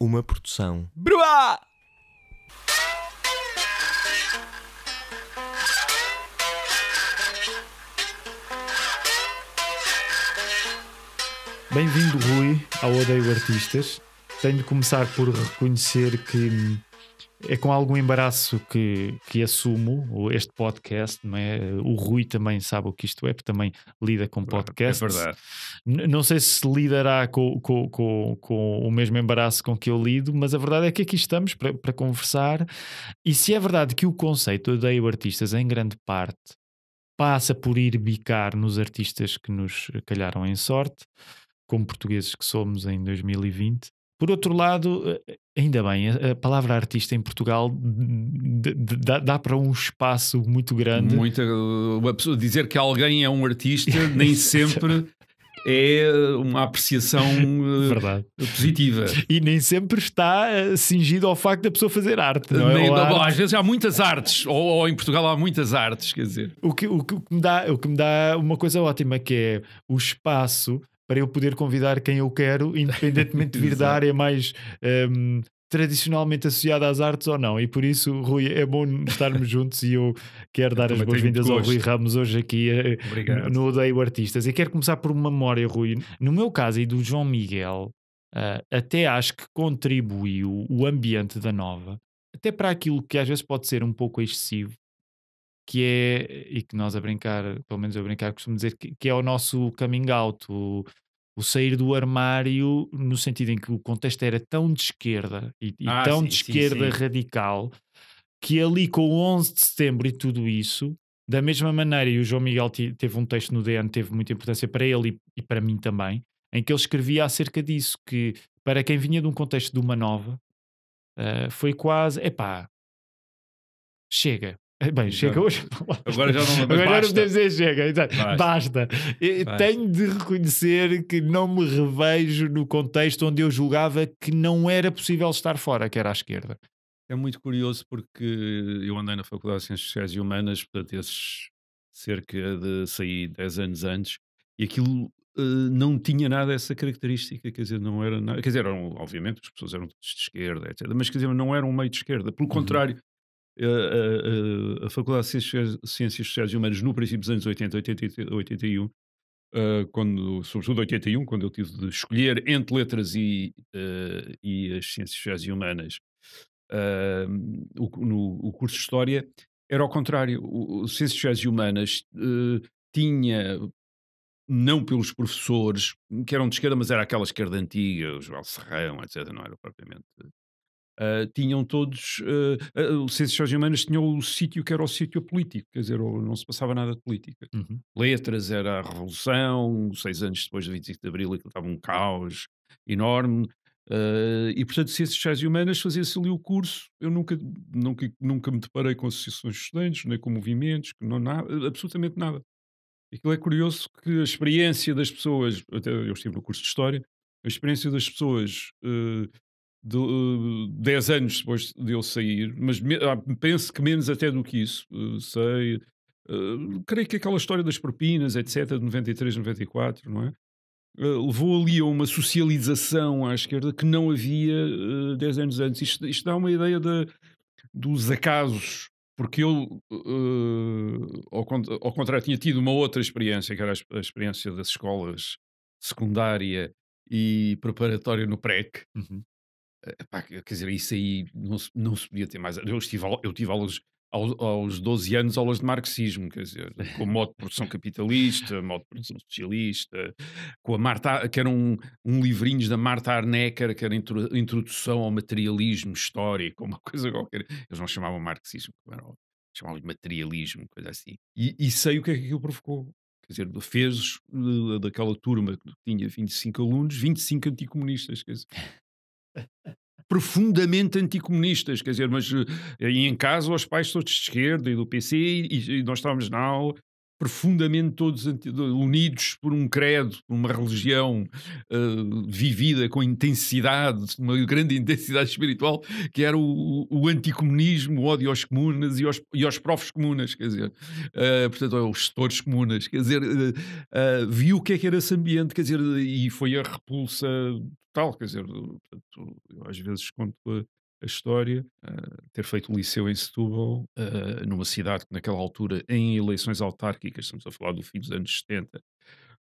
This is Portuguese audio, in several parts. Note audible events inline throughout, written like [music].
uma produção. Bruá! Bem-vindo, Rui, ao Odeio Artistas. Tenho de começar por reconhecer que é com algum embaraço que, que assumo este podcast, não é? O Rui também sabe o que isto é, porque também lida com é podcasts. É verdade. Não sei se lidará com, com, com, com o mesmo embaraço com que eu lido, mas a verdade é que aqui estamos para, para conversar. E se é verdade que o conceito odeio artistas em grande parte passa por ir bicar nos artistas que nos calharam em sorte, como portugueses que somos em 2020, por outro lado, eh, ainda bem, a palavra artista em Portugal dá, dá para um espaço muito grande. Muita, eh, pessoa, dizer que alguém é um artista [laughs] nem sempre é uma apreciação eh, positiva. E nem sempre está cingido ao facto da pessoa fazer arte. Não é? nem, é? arte. Às vezes há muitas artes, ou, ou, em Portugal há muitas artes, quer dizer. O que, o, que, me dá, o que me dá uma coisa ótima que é o espaço para eu poder convidar quem eu quero, independentemente de vir da [laughs] área mais um, tradicionalmente associada às artes ou não. E por isso, Rui, é bom estarmos juntos e eu quero dar eu as boas-vindas ao Rui Ramos hoje aqui eh, Obrigado. no Odeio Artistas. E quero começar por uma memória, Rui. No meu caso e do João Miguel, uh, até acho que contribuiu o ambiente da Nova, até para aquilo que às vezes pode ser um pouco excessivo, que é, e que nós a brincar, pelo menos eu a brincar, costumo dizer que, que é o nosso coming out, o, o, sair do armário, no sentido em que o contexto era tão de esquerda e, e ah, tão sim, de esquerda sim, sim. radical que ali com o 11 de setembro e tudo isso, da mesma maneira, e o João Miguel teve um texto no DN, teve muita importância para ele e, e para mim também, em que ele escrevia acerca disso, que para quem vinha de um contexto de uma nova, uh, foi quase, epá, chega, é bem, então, chega hoje. Agora já não, Agora basta. não dizer chega. Basta. basta. basta. Tenho de reconhecer que não me revejo no contexto onde eu julgava que não era possível estar fora, que era à esquerda. É muito curioso porque eu andei na Faculdade de Ciências Sociais e Humanas, portanto, esses cerca de saí 10 anos antes, e aquilo Uh, não tinha nada essa característica, quer dizer, não era nada, quer dizer, eram, obviamente as pessoas eram de esquerda, etc, mas quer dizer, não era um meio de esquerda, pelo uhum. contrário, a, a, a Faculdade de Ciências, Ciências Sociais e Humanas, no princípio dos anos 80, 80 81, Uh, quando, sobretudo 81, quando eu tive de escolher entre letras e, uh, e as ciências sociais e humanas, uh, o, no o curso de História, era ao contrário. O, o Ciências Sociais e Humanas ah, tinha, não pelos professores, que eram de esquerda, mas era aquela esquerda antiga, o João Serrão, etc., não era propriamente Uh, tinham todos, uh, uh, ciências sociais humanas tinham o sítio que era o sítio político, quer dizer, não se passava nada de política. Uhum. Letras era a revolução, seis anos depois do 25 de Abril aquilo estava um caos enorme, Uh, e portanto, ciências sociais e humanas fazia-se ali o curso. Eu nunca, nunca, nunca me deparei com associações de estudantes, nem com movimentos, não, nada, absolutamente nada. Aquilo é curioso que a experiência das pessoas, até eu estive no curso de História, a experiência das pessoas uh, de, 10 eh, anos depois de eu sair, mas me, ah, penso que menos até do que isso. Eh, sei, Uh, creio que aquela história das propinas, etc., de 93, 94, não é? Uh, levou ali a uma socialização à esquerda que não havia uh, 10 anos antes. Isto, isto dá uma ideia de, dos acasos, porque eu, uh, ao, ao, contrário, tinha tido uma outra experiência, que era a, a experiência das escolas secundária e preparatória no PREC, uhum. Eh, epá, quer dizer, isso aí não se, não se podia ter mais. Eu tive eu tive aulas aos, aos 12 anos, aulas de marxismo, quer dizer, com o modo de produção [laughs] capitalista, modo de produção socialista, com a Marta, que era um, um livrinho da Marta Arnecker, que era intro, introdução ao materialismo histórico, uma coisa qualquer. Eles não chamavam marxismo, chamavam-lhe materialismo, coisa assim. E, e sei o que é que aquilo provocou quer dizer, fez eh, daquela turma que tinha 25 alunos, 25 anticomunistas, quer dizer, profundamente anticomunistas, quer dizer, mas eh, em casa os pais todos de esquerda e do PC e, e nós estávamos, não, profundamente todos unidos por um credo, por uma religião uh, vivida com intensidade, uma grande intensidade espiritual, que era o, o anticomunismo, o ódio aos comunas e aos, e aos profs comunas, quer dizer, uh, portanto, aos gestores comunas, quer dizer, uh, viu o que é que era esse ambiente, quer dizer, e foi a repulsa total, quer dizer, portanto, eu às vezes conto a história, uh, ter feito o liceu em Setúbal, uh, numa cidade que naquela altura, em eleições autárquicas, estamos a falar do fim dos anos 70,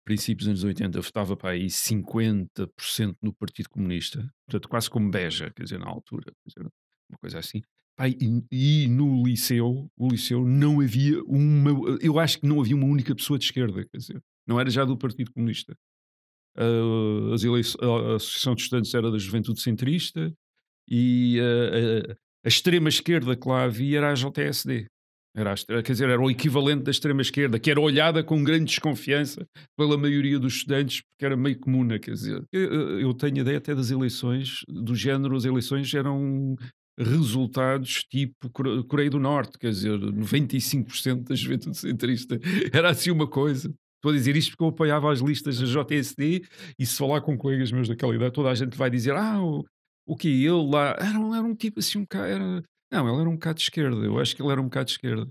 princípios dos anos 80, votava para aí 50% no Partido Comunista, portanto quase como Beja, quer dizer, na altura, dizer, uma coisa assim. Pai, e, e, no liceu, o liceu não havia uma, eu acho que não havia uma única pessoa de esquerda, quer dizer, não era já do Partido Comunista. Uh, as eleições, a Associação de Estudantes era da Juventude Centrista, e eh, a, a extrema-esquerda que lá havia era a JSD. Era, quer dizer, era o equivalente da extrema-esquerda, que era olhada com grande desconfiança pela maioria dos estudantes, porque era meio comuna, né, quer dizer. Eu, eu tenho ideia até das eleições, do género, as eleições eram resultados tipo Coreia do Norte, quer dizer, 95% da juventude centrista. [laughs] Era assim uma coisa. Estou a dizer isto porque eu apoiava as listas da JSD e se falar com colegas meus daquela idade, toda a gente vai dizer ah, o, o que ele lá era um, era um tipo assim, um cara. Era, não, ele era um bocado de esquerda. Eu acho que ele era um bocado de esquerda.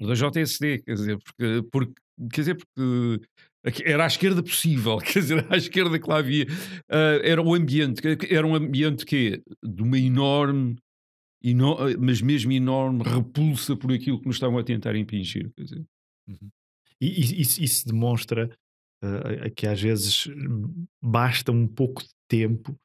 Da JSD, quer dizer, porque, porque, quer dizer, porque era à esquerda possível, [laughs] quer dizer, a à esquerda que lá havia. Uh, era o ambiente, era um ambiente que é de uma enorme, eno ah, mas mesmo enorme repulsa por aquilo que nos estavam a tentar impingir. Quer dizer. Uhum. E isso, isso demonstra uh, que às vezes hum, basta um pouco de tempo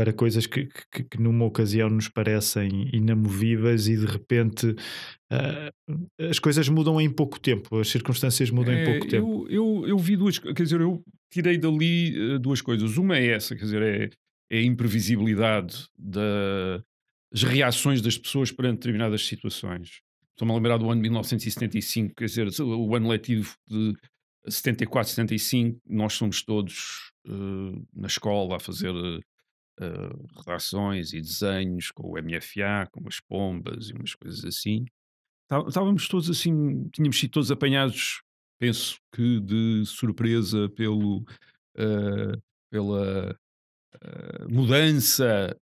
para coisas que, que, que, numa ocasião nos parecem inamovíveis e de repente uh, as coisas mudam em pouco tempo, as circunstâncias mudam é, em pouco tempo. Eu, eu vi duas, quer dizer, eu tirei dali ah, duas coisas. Uma é essa, quer dizer, é, é a imprevisibilidade das reações das pessoas perante determinadas situações. Estou-me a lembrar do ano de 1975, quer dizer, o ano letivo de 74, 75, nós somos todos uh, na escola a fazer uh, eh, relações e desenhos com o MFA, com as pombas e umas coisas assim. Estávamos todos assim, tínhamos sido todos apanhados, penso que de surpresa pelo, uh, pela uh, mudança.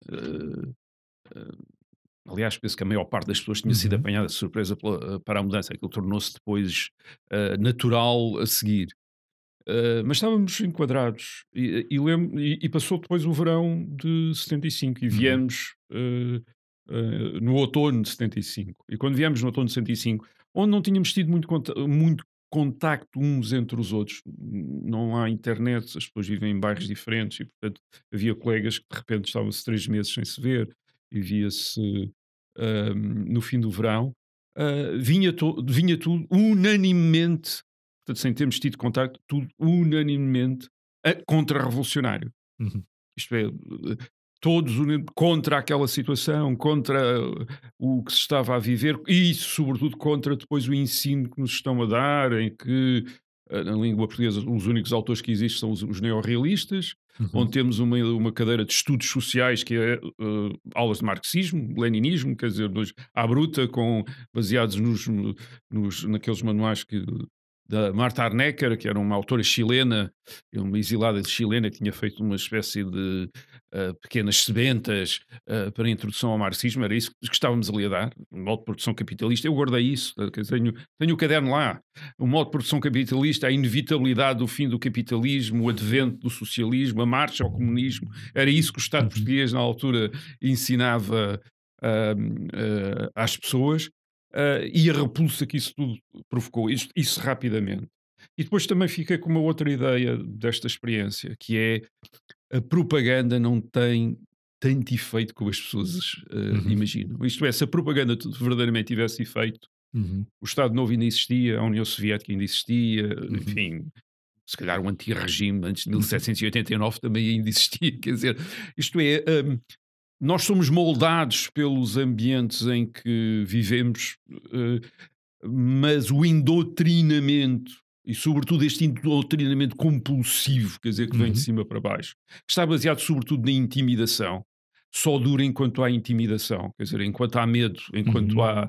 Aliás, penso que a maior parte das pessoas tinha sido uhum. apanhada de surpresa pela, para a mudança. Aquilo tornou-se depois natural a seguir. Eh, mas estávamos enquadrados e, e, e, e, passou depois o verão de 75 e uhum. viemos uhum. uh, uh, no outono de 75. E quando viemos no outono de 75, onde não tínhamos tido muito, cont muito contacto uns entre os outros, não há internet, as pessoas vivem em bairros diferentes e, portanto, havia colegas que de repente estavam-se três meses sem se ver e via-se ehm, no fim do verão. vinha, vinha tudo unanimemente sem termos tido contacto, tudo unanimemente contra-revolucionário. Uhum. Isto é, todos contra aquela situação, contra o que se estava a viver e, sobretudo, contra depois o ensino que nos estão a dar, em que eh, na língua portuguesa os únicos autores que existem são os, os neorrealistas, uhum. onde temos uma, uma cadeira de estudos sociais que é uh, aulas de marxismo, leninismo, quer dizer, dois, à bruta, com, baseados nos, nos, naqueles manuais que da Marta Arnecker, que era uma autora chilena, uma exilada chilena que tinha feito uma espécie de uh, pequenas sementas uh, para a introdução ao marxismo, era isso que estávamos ali a dar, um modo de produção capitalista. Eu guardei isso, eh, tenho, tenho o caderno lá. O modo de produção capitalista, a inevitabilidade do fim do capitalismo, o advento do socialismo, a marcha ao comunismo, era isso que o Estado uhum. português na altura ensinava uh, às pessoas uh, e a repulsa que isso tudo provocou, isso, isso rapidamente. E depois também fica com uma outra ideia desta experiência, que é a propaganda não tem tanto efeito como as pessoas uh, uhum. imaginam. Isto é, se a propaganda verdadeiramente tivesse efeito, uhum. o Estado Novo ainda existia, a União Soviética ainda existia, uhum. enfim, se calhar o antirregime antes de 1789 uhum. também ainda existia. [laughs] Quer dizer, isto é, um, nós somos moldados pelos ambientes em que vivemos, eh, mas o endotrinamento e sobretudo este endotrinamento compulsivo, quer dizer, que vem uhum. de cima para baixo, que está baseado sobretudo na intimidação, só dura enquanto há intimidação, quer dizer, enquanto há medo, enquanto uhum. há...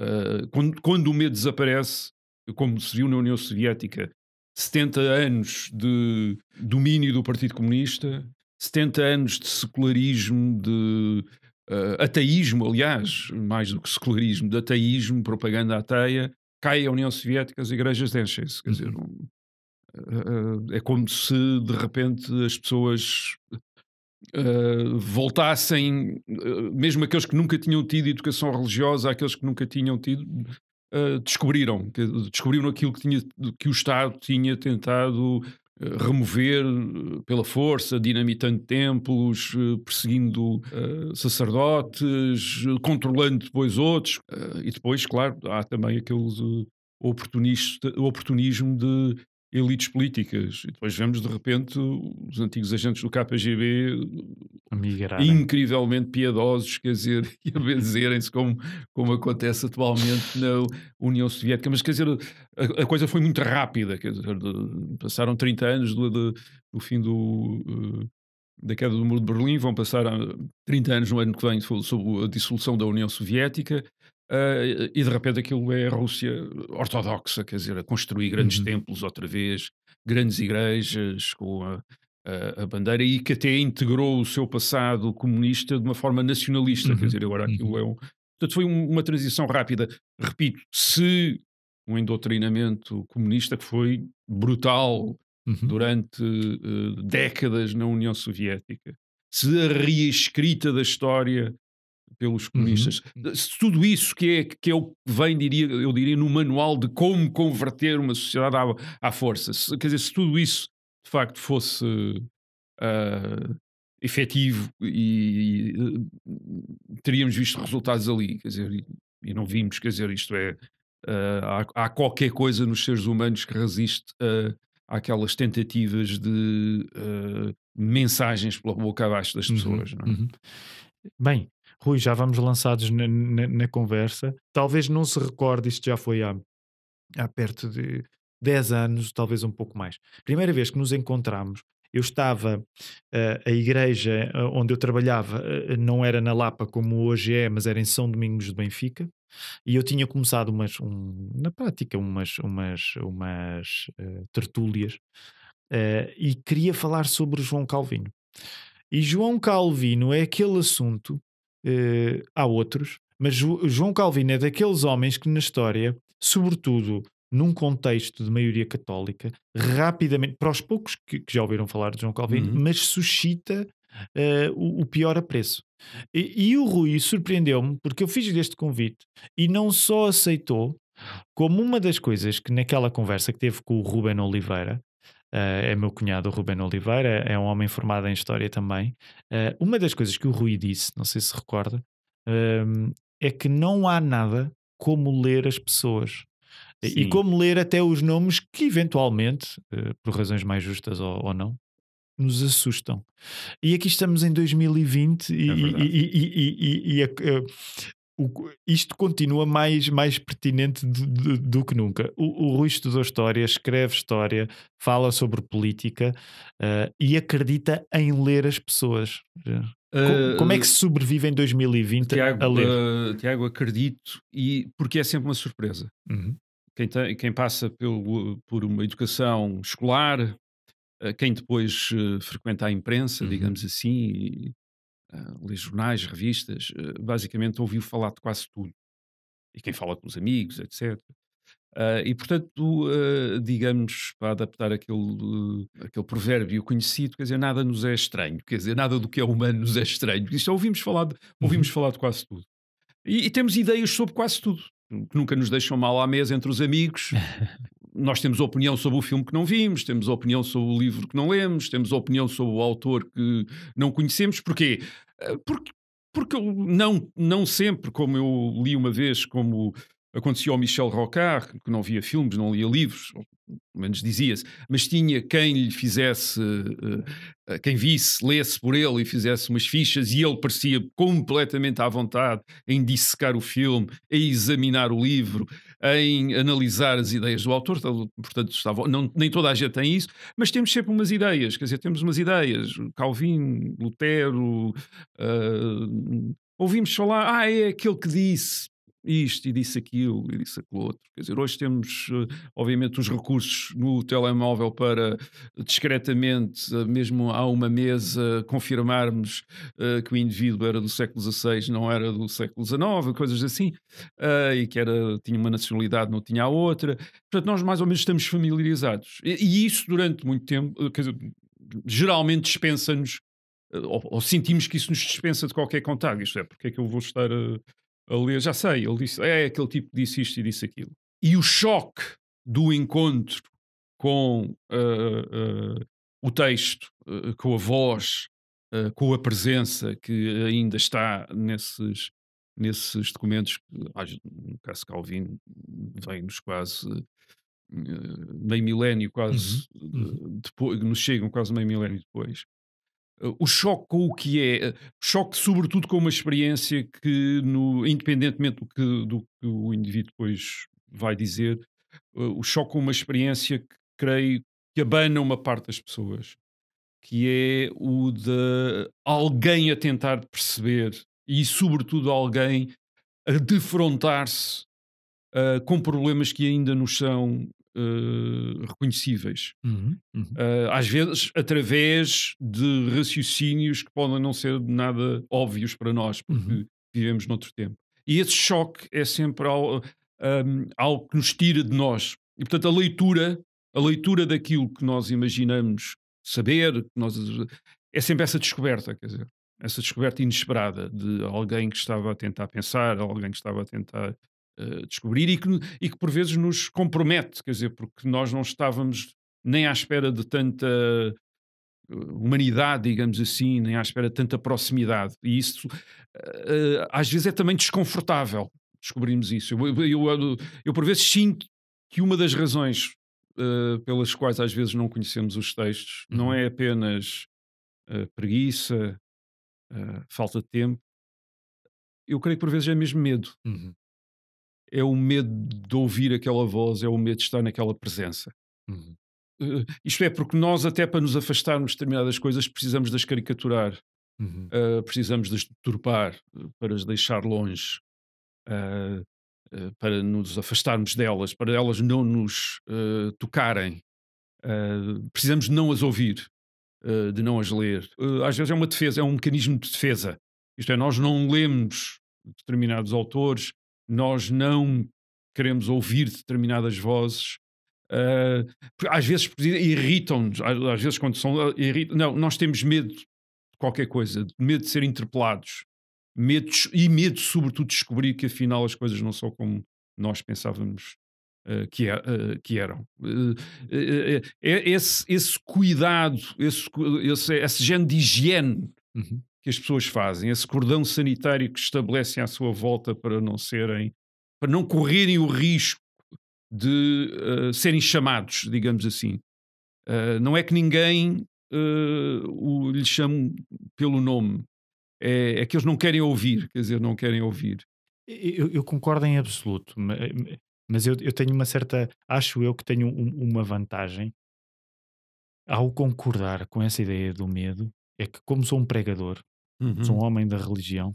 Uh, quando, quando, o medo desaparece, como se viu na União Soviética, 70 anos de domínio do Partido Comunista, 70 anos de secularismo, de uh, ateísmo, aliás, mais do que secularismo, de ateísmo, propaganda ateia, cai a União Soviética, as igrejas enchem-se. Quer dizer, um, uhum. uh, eh, eh, é como se de repente as pessoas uh, voltassem, mesmo aqueles que nunca tinham tido educação religiosa, aqueles que nunca tinham tido, descobriram, descobriram aquilo que, tinha, que o Estado tinha tentado eh, remover eh, pela força, dinamitando templos, eh, perseguindo uh, sacerdotes, controlando depois outros. Uh, e depois, claro, há também aquele oportunista, oportunismo de elites políticas. E depois vemos, de repente, os antigos agentes do KGB Migrar, né? incrivelmente piedosos, quer dizer, [laughs] e a benzerem-se como, como acontece atualmente na União Soviética. Mas, quer dizer, a, a coisa foi muito rápida, quer dizer, de, passaram 30 anos do, de, do fim do... Eh, da queda do muro de Berlim, vão passar 30 ah, anos no ano que vem sob a dissolução da União Soviética, Uh, e de repente aquilo é a Rússia ortodoxa, quer dizer, a construir grandes uhum. templos outra vez, grandes igrejas com a, a, a, bandeira e que até integrou o seu passado comunista de uma forma nacionalista, uhum. quer dizer, agora aquilo uhum. é um. Portanto, foi um, uma transição rápida. Repito, se um endotrinamento comunista que foi brutal uhum. durante uh, décadas na União Soviética, se a reescrita da história pelos uhum. comunistas. Uhum. Tudo isso que é, que é o que vem, diria, eu diria, no manual de como converter uma sociedade à, à força. Se, quer dizer, se tudo isso de facto fosse uh, efetivo e, e, teríamos visto resultados ali, quer dizer, e, e não vimos, quer dizer, isto é, uh, há, há, qualquer coisa nos seres humanos que resiste a aquelas tentativas de uh, mensagens pela boca abaixo das uhum, pessoas. Uhum, é? uhum. Bem, Rui, já vamos lançados na, na, na conversa. Talvez não se recorde, isto já foi há, há perto de 10 anos, talvez um pouco mais. Primeira vez que nos encontramos, eu estava, eh, a igreja eh, onde eu trabalhava eh, não era na Lapa como hoje é, mas era em São Domingos de Benfica, e eu tinha começado umas, um, na prática, umas, umas, umas uh, tertúlias, uh, e queria falar sobre João Calvino. E João Calvino é aquele assunto eh, há outros, mas João Calvino é daqueles homens que na história, sobretudo num contexto de maioria católica, rapidamente, para os poucos que, que já ouviram falar de João Calvino, uhum. mas suscita uh, o, o, pior apreço. E, e o Rui surpreendeu-me porque eu fiz-lhe este convite e não só aceitou, como uma das coisas que naquela conversa que teve com o Ruben Oliveira, Uh, é meu cunhado, Ruben Oliveira, é um homem formado em História também. Uh, uma das coisas que o Rui disse, não sei se recorda, ehm, é que não há nada como ler as pessoas. Sim. E como ler até os nomes que, eventualmente, uh, por razões mais justas ou, ou não, nos assustam. E aqui estamos em 2020 e, é e, e, e a, o, isto continua mais, mais pertinente do, do, do que nunca. O, o Rui estudou história, escreve história, fala sobre política uh, e acredita em ler as pessoas. Uh, Como é que se sobrevive em 2020 Tiago, a ler? Uh, Tiago, acredito, e porque é sempre uma surpresa. Uhum. Quem, tem, quem passa pelo, por uma educação escolar, quem depois frequenta a imprensa, uhum. digamos assim, e, uh, jornais, revistas, eh, basicamente ouviu falar de quase tudo. E quem fala com os amigos, etc. Uh, eh, e portanto, digamos, para adaptar aquele, aquele provérbio conhecido, quer dizer, nada nos é estranho, quer dizer, nada do que é humano nos é estranho. Isto ouvimos falar de, ouvimos uhum. falar de quase tudo. E, e temos ideias sobre quase tudo, que nunca nos deixam mal à mesa entre os amigos, nós temos opinião sobre o filme que não vimos, temos opinião sobre o livro que não lemos, temos opinião sobre o autor que não conhecemos. Porquê? Porque, porque eu não, não sempre, como eu li uma vez, como Acontecia ao Michel Rocard, que não via filmes, não lia livros, pelo menos dizia-se, mas tinha quem lhe fizesse, eh, eh, quem visse, lesse por ele e fizesse umas fichas, e ele parecia completamente à vontade em dissecar o filme, em examinar o livro, em analisar as ideias do autor. Portanto, estava, não, nem toda a gente tem isso, mas temos sempre umas ideias, quer dizer, temos umas ideias. Calvin, Lutero. Uh, ouvimos falar, ah, é aquele que disse, isto e disse aquilo e disse aquilo outro. Quer dizer, hoje temos, eh, obviamente, os recursos no telemóvel para eh, discretamente, eh, mesmo a uma mesa, confirmarmos uh, que o indivíduo era do século XVI, não era do século XIX, coisas assim, uh, e que era, tinha uma nacionalidade, não tinha a outra. Portanto, nós mais ou menos estamos familiarizados. E, e isso durante muito tempo, quer dizer, geralmente dispensa-nos ou, ou, sentimos que isso nos dispensa de qualquer contato. isto é, porque é que eu vou estar ali, já sei, ele disse, é aquele tipo que disse isto e disse aquilo. E o choque do encontro com uh, uh, o texto, uh, com a voz, com a presença que ainda está nesses, nesses documentos, que, no caso Calvin, vem-nos quase meio milénio, quase uhum. uhum. depois, nos chegam quase meio milénio depois o choque com o que é, eh, choque sobretudo com uma experiência que, no, independentemente do que, do que o indivíduo depois vai dizer, eh, o choque com uma experiência que creio que abana uma parte das pessoas, que é o de alguém a tentar perceber e, sobretudo, alguém a defrontar-se uh, com problemas que ainda nos são eh, reconhecíveis. Uhum, uhum. Uh, às vezes, através de raciocínios que podem não ser nada óbvios para nós, porque uhum. vivemos noutro tempo. E esse choque é sempre algo, um, ehm, algo que nos tira de nós. E, portanto, a leitura, a leitura daquilo que nós imaginamos saber, que nós, é sempre essa descoberta, quer dizer essa descoberta inesperada de alguém que estava a tentar pensar, alguém que estava a tentar eh, descobrir e que, e que por vezes nos compromete, quer dizer, porque nós não estávamos nem à espera de tanta eh, humanidade, digamos assim, nem à espera de tanta proximidade. E isso uh, às vezes é também desconfortável descobrirmos isso. Eu, eu, eu, eu por vezes sinto que uma das razões uh, pelas quais às vezes não conhecemos os textos uhum. não é apenas uh, preguiça, falta de tempo. Eu creio que por vezes é mesmo medo. Uhum é o medo de ouvir aquela voz, é o medo de estar naquela presença. Uhum. Uh, isto é, porque nós, até para nos afastarmos de determinadas coisas, precisamos das caricaturar, uhum. uh, precisamos das turpar, eh, para as deixar longe, uh, para nos afastarmos delas, para elas não nos tocarem. precisamos de não as ouvir, de não as ler. às vezes é uma defesa, é um mecanismo de defesa. Isto é, nós não lemos determinados autores, nós não queremos ouvir determinadas vozes. Uh, às vezes irritam-nos, às vezes quando são ah, irritam, não, nós temos medo de qualquer coisa, medo de ser interpelados, medo e medo sobretudo de descobrir que afinal as coisas não são como nós pensávamos uh, que, é, uh, que, eram. É, esse, esse, cuidado, esse, esse, esse género de higiene uhum que as pessoas fazem, esse cordão sanitário que estabelecem à sua volta para não serem, para não correrem o risco de uh, serem chamados, digamos assim. Uh, não é que ninguém uh, o, lhe chame pelo nome, é, é, que eles não querem ouvir, quer dizer, não querem ouvir. Eu, eu concordo em absoluto, mas eu, eu, tenho uma certa, acho eu que tenho um, uma vantagem ao concordar com essa ideia do medo, é que como sou um pregador, uhum. sou um homem da religião,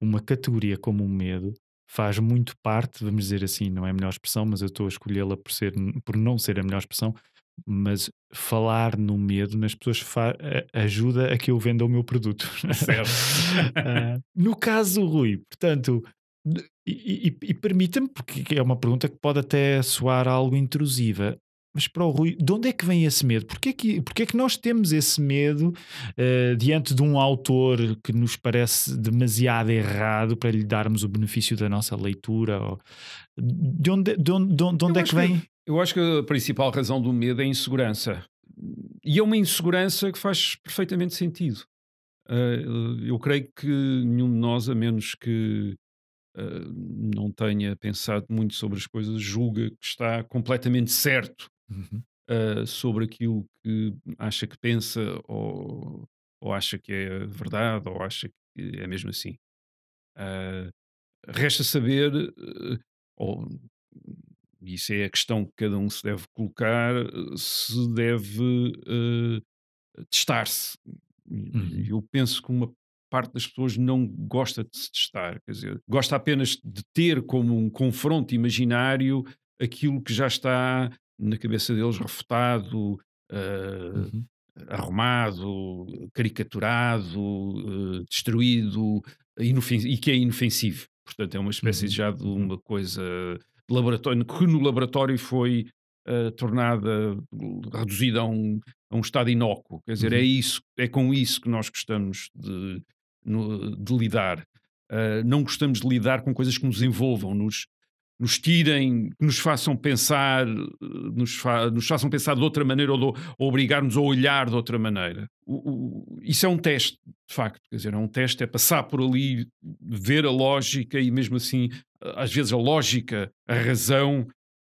uma categoria como o medo faz muito parte, vamos dizer assim, não é a melhor expressão, mas eu estou a escolhê-la por, ser, por não ser a melhor expressão, mas falar no medo nas pessoas ajuda a que eu venda o meu produto. Certo. uh, [laughs] no caso, Rui, portanto, e, e, e permita-me, porque é uma pergunta que pode até soar algo intrusiva, mas para o Rui, de onde é que vem esse medo? Porquê é que, porquê é que nós temos esse medo uh, diante de um autor que nos parece demasiado errado para lhe darmos o benefício da nossa leitura? Ou... De onde, de onde, de onde, de onde é que vem? Que, eu acho que a principal razão do medo é a insegurança. E é uma insegurança que faz perfeitamente sentido. Uh, eu creio que nenhum de nós, a menos que Uh, não tenha pensado muito sobre as coisas, julga que está completamente certo Uh, sobre aquilo que acha que pensa ou, ou acha que é verdade ou acha que é mesmo assim. Uh, resta saber, uh, ou, isso é a questão que cada um se deve colocar, se deve eh, testar-se. Uhum. Eu penso que uma parte das pessoas não gosta de se testar, quer dizer, gosta apenas de ter como um confronto imaginário aquilo que já está na cabeça deles refutado, uh, uhum. arrumado, caricaturado, uh, destruído e que é inofensivo. Portanto, é uma espécie uhum. já de uhum. uma coisa de laboratório, que no laboratório foi uh, tornada, reduzida a um, a um estado inócuo. Quer dizer, é uhum. é, isso, é com isso que nós gostamos de, no, de lidar. Uh, não gostamos de lidar com coisas que nos envolvam, nos, nos tirem, que nos façam pensar, nos, fa nos, façam pensar de outra maneira ou, ou obrigar-nos a olhar de outra maneira. O, o, isso é um teste, de facto. Quer dizer, é um teste, é passar por ali, ver a lógica e mesmo assim, às vezes a lógica, a razão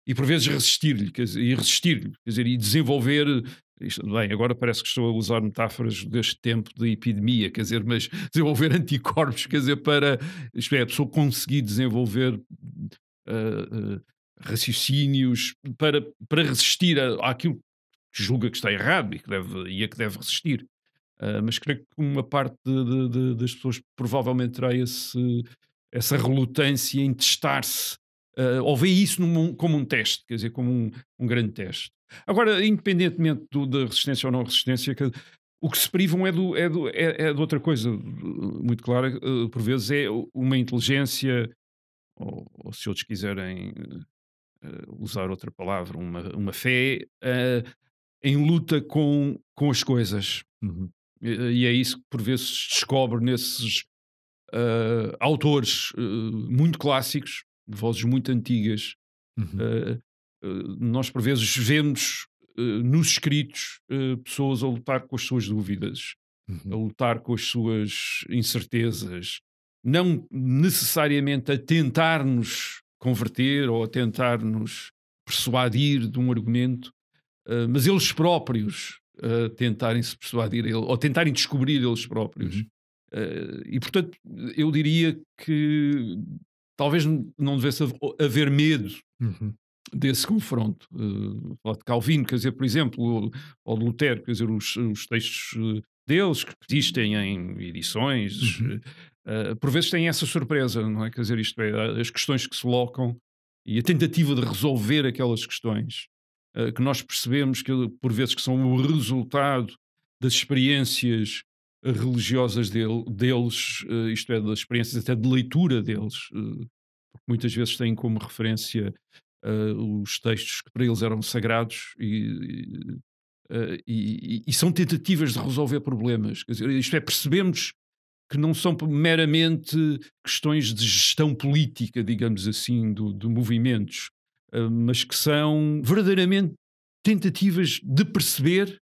e por vezes resistir-lhe, e resistir-lhe, quer dizer, e desenvolver isto, bem, agora parece que estou a usar metáforas deste tempo de epidemia, quer dizer, mas [laughs] desenvolver anticorpos, quer dizer, para isto é, a pessoa conseguir desenvolver uh, uh, raciocínios para, para resistir a, àquilo que julga que está errado e, que deve, e a que deve resistir. Uh, mas creio que uma parte de, de, das pessoas provavelmente terá esse, essa relutância em testar-se, ou vê isso num, como um teste, quer dizer, como um, um grande teste. Agora, independentemente do, da resistência ou não resistência, que, o que se privam é, do, é, do, é, é de outra coisa muito clara, por vezes, é uma inteligência ou, ou se outros quiserem uh, usar outra palavra, uma, uma fé uh, em luta com, com as coisas. Uhum. E, e, é isso que por vezes descobre nesses uh, autores muito clássicos, vozes muito antigas. Uhum. nós por vezes vemos nos escritos pessoas a lutar com as suas dúvidas, uhum. a lutar com as suas incertezas, não necessariamente a tentar nos converter ou a tentar nos persuadir de um argumento, uh, mas eles próprios uh, tentarem se persuadir ele, ou tentarem descobrir eles próprios. Uhum. Uh, e portanto, eu diria que talvez não devesse haver medo uhum. desse confronto. Uh, de Calvino, quer dizer, por exemplo, ou de Lutero, quer dizer, os, os textos deles que existem em edições uhum. Eh, por vezes têm essa surpresa, não é? Quer dizer, isto é, eh, as questões que se locam e a tentativa de resolver aquelas questões uh, que nós percebemos que por vezes que são o resultado das experiências religiosas dele, deles, uh, isto é, das experiências até de leitura deles, uh, porque muitas vezes têm como referência os textos que para eles eram sagrados e, e, e, e, são tentativas de resolver problemas. Quer dizer, isto é, percebemos que não são meramente questões de gestão política, digamos assim, do, de movimentos, eh, mas que são verdadeiramente tentativas de perceber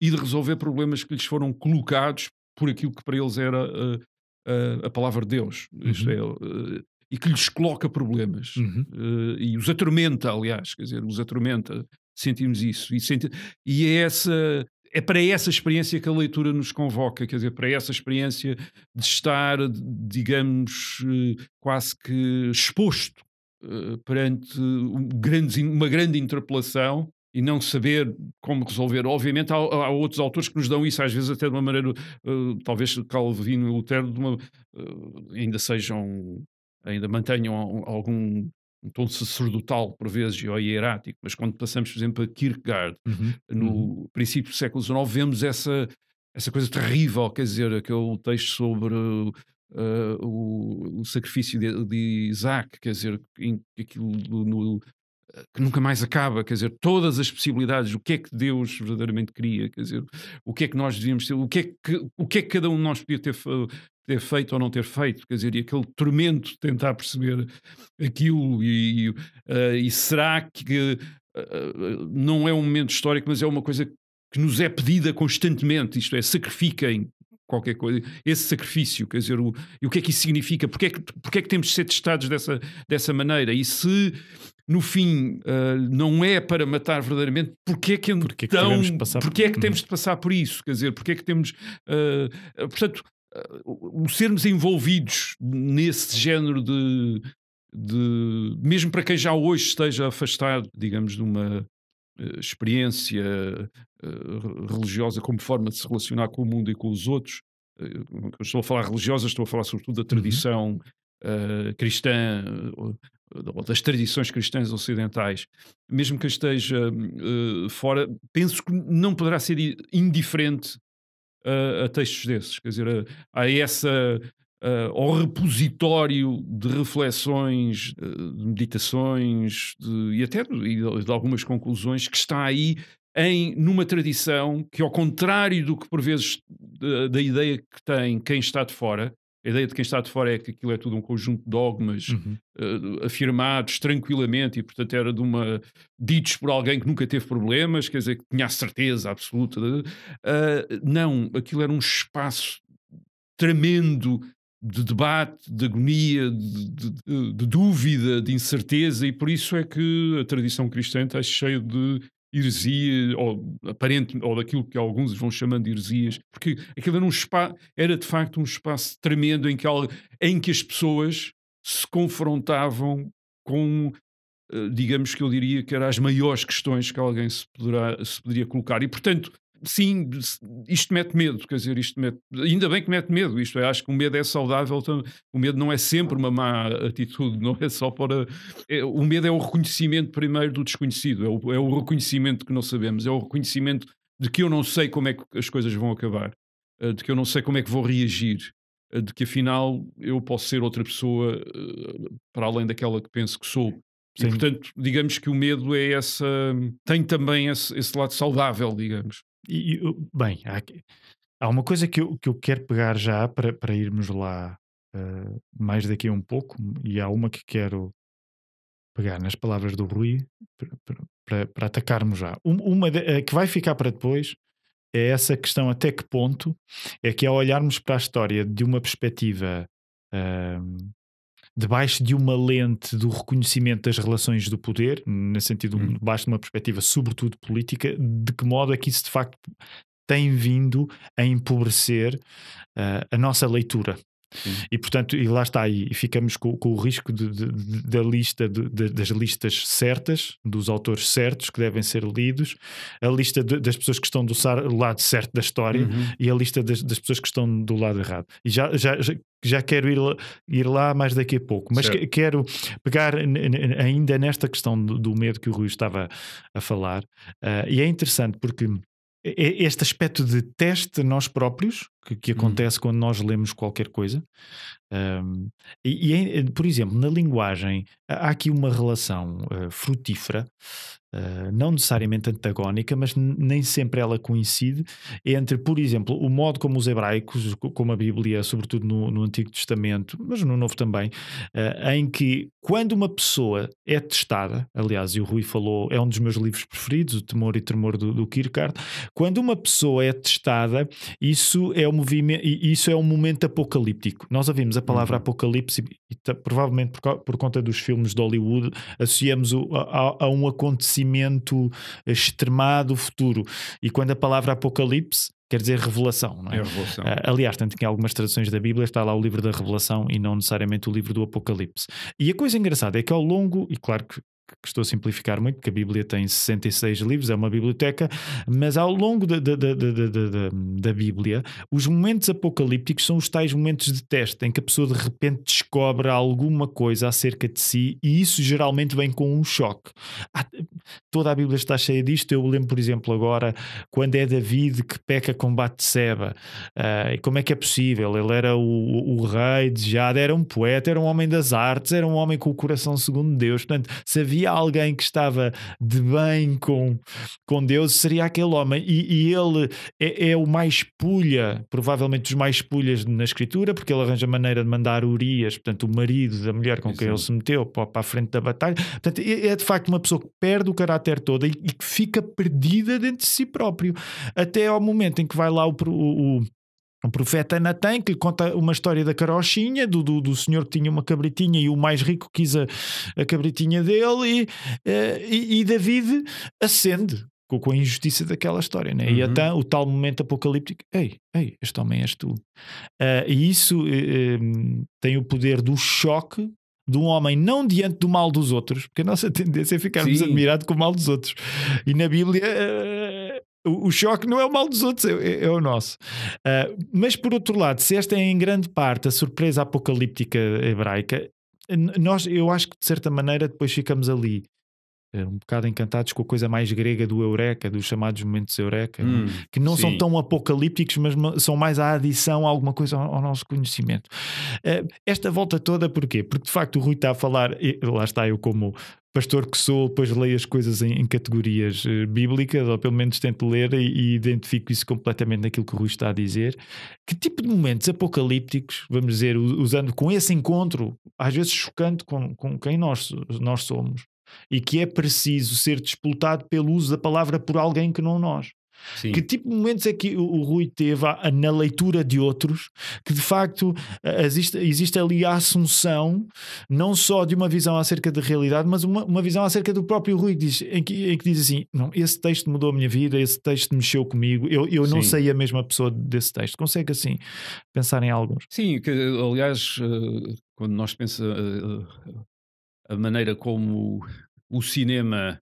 e de resolver problemas que lhes foram colocados por aquilo que para eles era eh, a palavra de Deus, uhum. é, eh, e que lhes coloca problemas uhum. e os atormenta, aliás, quer dizer, os atormenta. Sentimos isso e, senti e é essa é para essa experiência que a leitura nos convoca, quer dizer, para essa experiência de estar, digamos, eh, quase que exposto eh, perante uma grande interpelação e não saber como resolver. Obviamente, há, outros autores que nos dão isso, às vezes, até de uma maneira, eh, talvez Calvino e Lutero, uma, ainda sejam, ainda mantenham algum um tom sacerdotal, por vezes, ou hierático, mas quando passamos, por exemplo, a Kierkegaard, uhum. no uhum. princípio do século XIX, vemos essa, essa coisa terrível, quer dizer, aquele texto sobre uh, o, o, sacrifício de, de, Isaac, quer dizer, em, aquilo no, que nunca mais acaba, quer dizer, todas as possibilidades, o que é que Deus verdadeiramente queria, quer dizer, o que é que nós devíamos ter, o que é que, o que, é que cada um de nós podia ter, ter feito ou não ter feito, quer dizer, e aquele tormento de tentar perceber aquilo, e, e, uh, e será que uh, não é um momento histórico, mas é uma coisa que nos é pedida constantemente, isto é, sacrifiquem qualquer coisa, esse sacrifício, quer dizer, o, e o que é que isso significa, porque é que, porque é que temos de ser testados dessa, dessa maneira, e se no fim, uh, não é para matar verdadeiramente, porque é que, então, porque é que, passar porque é que temos de passar por isso? Quer dizer, porque é que temos. Uh, portanto, uh, sermos envolvidos nesse género de, de. Mesmo para quem já hoje esteja afastado, digamos, de uma experiência religiosa como forma de se relacionar com o mundo e com os outros. estou a falar religiosa, estou a falar sobretudo da uhum. tradição uhum. cristã das tradições cristãs ocidentais, mesmo que esteja uh, fora, penso que não poderá ser indiferente a textos desses. Quer dizer, a, a essa. Uh, ao repositório de reflexões, eh, de meditações de, e até de, de algumas conclusões que está aí em numa tradição que, ao contrário do que por vezes da, da ideia que tem quem está de fora, a ideia de quem está de fora é que aquilo é tudo um conjunto de dogmas uhum. uh, afirmados tranquilamente e, portanto, era de uma. ditos por alguém que nunca teve problemas, quer dizer, que tinha a certeza absoluta. Uh, não, aquilo era um espaço tremendo de debate, de agonia, de, de, de, dúvida, de incerteza, e por isso é que a tradição cristã está cheia de heresia, ou aparente, ou daquilo que alguns vão chamando de heresias, porque aquilo era um espaço, era de facto um espaço tremendo em que, em que as pessoas se confrontavam com, eh, digamos que eu diria que eram as maiores questões que alguém se, poderá, se poderia colocar. E, portanto, sim, isto mete medo, quer dizer, isto mete, ainda bem que mete medo, isto é, acho que o medo é saudável, o medo não é sempre uma má atitude, não é só para. É, o medo é o reconhecimento primeiro do desconhecido, é o, é o reconhecimento que não sabemos, é o reconhecimento de que eu não sei como é que as coisas vão acabar, eh, de que eu não sei como é que vou reagir, eh, de que afinal eu posso ser outra pessoa eh, para além daquela que penso que sou. E, portanto, digamos que o medo é essa. tem também esse, esse lado saudável, digamos. E, uh, bem, há, há, uma coisa que eu, que eu quero pegar já para, para irmos lá uh, mais daqui a um pouco, e há uma que quero pegar nas palavras do Rui para, para, atacarmos já. Uma de, eh, que vai ficar para depois é essa questão até que ponto é que ao olharmos para a história de uma perspectiva uh, debaixo de uma lente do reconhecimento das relações do poder, no sentido, hum. debaixo de uma perspectiva, sobretudo política, de que modo é que isso de facto tem vindo a empobrecer uh, a nossa leitura e portanto, e lá está, e ficamos com, com o risco de, de, de, da lista das listas certas, dos autores certos que devem ser lidos, a lista das pessoas que estão do lado certo da história uhum. e a lista das, das, pessoas que estão do lado errado. E já, já, já quero ir, ir lá mais daqui a pouco, mas que, quero pegar ainda nesta questão do, do, medo que o Rui estava a falar, uh, e é interessante porque este aspecto de teste nós próprios que, que uhum. acontece hum. quando nós lemos qualquer coisa um, e, e, por exemplo na linguagem há aqui uma relação uh, frutífera Uh, não necessariamente antagónica, mas nem sempre ela coincide entre, por exemplo, o modo como os hebraicos, como a Bíblia, sobretudo no, no Antigo Testamento, mas no Novo também, uh, em que quando uma pessoa é testada, aliás, e o Rui falou, é um dos meus livros preferidos, O Temor e Tremor do, do Kierkegaard, quando uma pessoa é testada, isso é um movimento, isso é um momento apocalíptico. Nós ouvimos a palavra uhum. apocalipse e, e provavelmente por, por, conta dos filmes de Hollywood associamos a, a, a um acontecimento conhecimento eh, extremado futuro. E quando a palavra Apocalipse quer dizer revelação, não é? é revelação. Eh, aliás, tanto que em algumas traduções da Bíblia está lá o livro da revelação e não necessariamente o livro do Apocalipse. E a coisa engraçada é que ao longo, e claro que que estou a simplificar muito, porque a Bíblia tem 66 livros, é uma biblioteca, mas ao longo da, da, da, da, Bíblia, os momentos apocalípticos são os tais momentos de teste, em que a pessoa de repente descobre alguma coisa acerca de si, e isso geralmente vem com um choque. toda a Bíblia está cheia disto. Eu lembro, por exemplo, agora, quando é David que peca com Batseba, uh, como é que é possível? Ele era o, o rei de Jade, era um poeta, era um homem das artes, era um homem com o coração segundo Deus, portanto, a havia alguém que estava de bem com, com Deus, seria aquele homem. E, e ele é, é, o mais pulha, provavelmente dos mais pulhas na escritura, porque ele arranja maneira de mandar Urias, portanto, o marido da mulher com Exato. quem ele se meteu, para, para a frente da batalha. Portanto, é, é, de facto uma pessoa que perde o caráter todo e, e que fica perdida dentro de si próprio, até ao momento em que vai lá o, o, o o profeta Natan, que lhe conta uma história da carochinha, do, do, do, senhor que tinha uma cabritinha e o mais rico quis a, a cabritinha dele, e, eh, e, e David acende com, com, a injustiça daquela história. Né? Uhum. E até o tal momento apocalíptico: ei, ei, este homem és tu. Uh, e isso uh, tem o poder do choque de um homem não diante do mal dos outros, porque a nossa [laughs] tendência é ficarmos admirados com o mal dos outros. E na Bíblia o, choque não é o mal dos outros, é, é, é o nosso. Uh, mas por outro lado, se esta é em grande parte a surpresa apocalíptica hebraica, nós, eu acho que de certa maneira depois ficamos ali eh, um bocado encantados com a coisa mais grega do Eureka, dos chamados momentos Eureka, é? hum, que não sim. são tão apocalípticos, mas são mais a adição a alguma coisa ao, nosso conhecimento. Ah, esta volta toda, porquê? Porque de facto o Rui está a falar, e lá está eu como pastor que sou, depois leio as coisas em, em categorias uh, bíblicas, ou pelo menos tento ler e, e, identifico isso completamente naquilo que o Rui está a dizer. Que tipo de momentos apocalípticos, vamos dizer, usando com esse encontro, às vezes chocante com, com quem nós, nós somos, e que é preciso ser disputado pelo uso da palavra por alguém que não nós. Sim. Que tipo de momentos é que o, o Rui teve a, a, na leitura de outros que de facto existe, existe ali a assunção não só de uma visão acerca da realidade, mas uma, uma visão acerca do próprio Rui, diz, em, que, em que diz assim: não, esse texto mudou a minha vida, esse texto mexeu comigo, eu, eu não sei a mesma pessoa desse texto. Consegue assim pensar em alguns? Sim, que, aliás, eh, quando nós pensamos eh, eh, a maneira como o cinema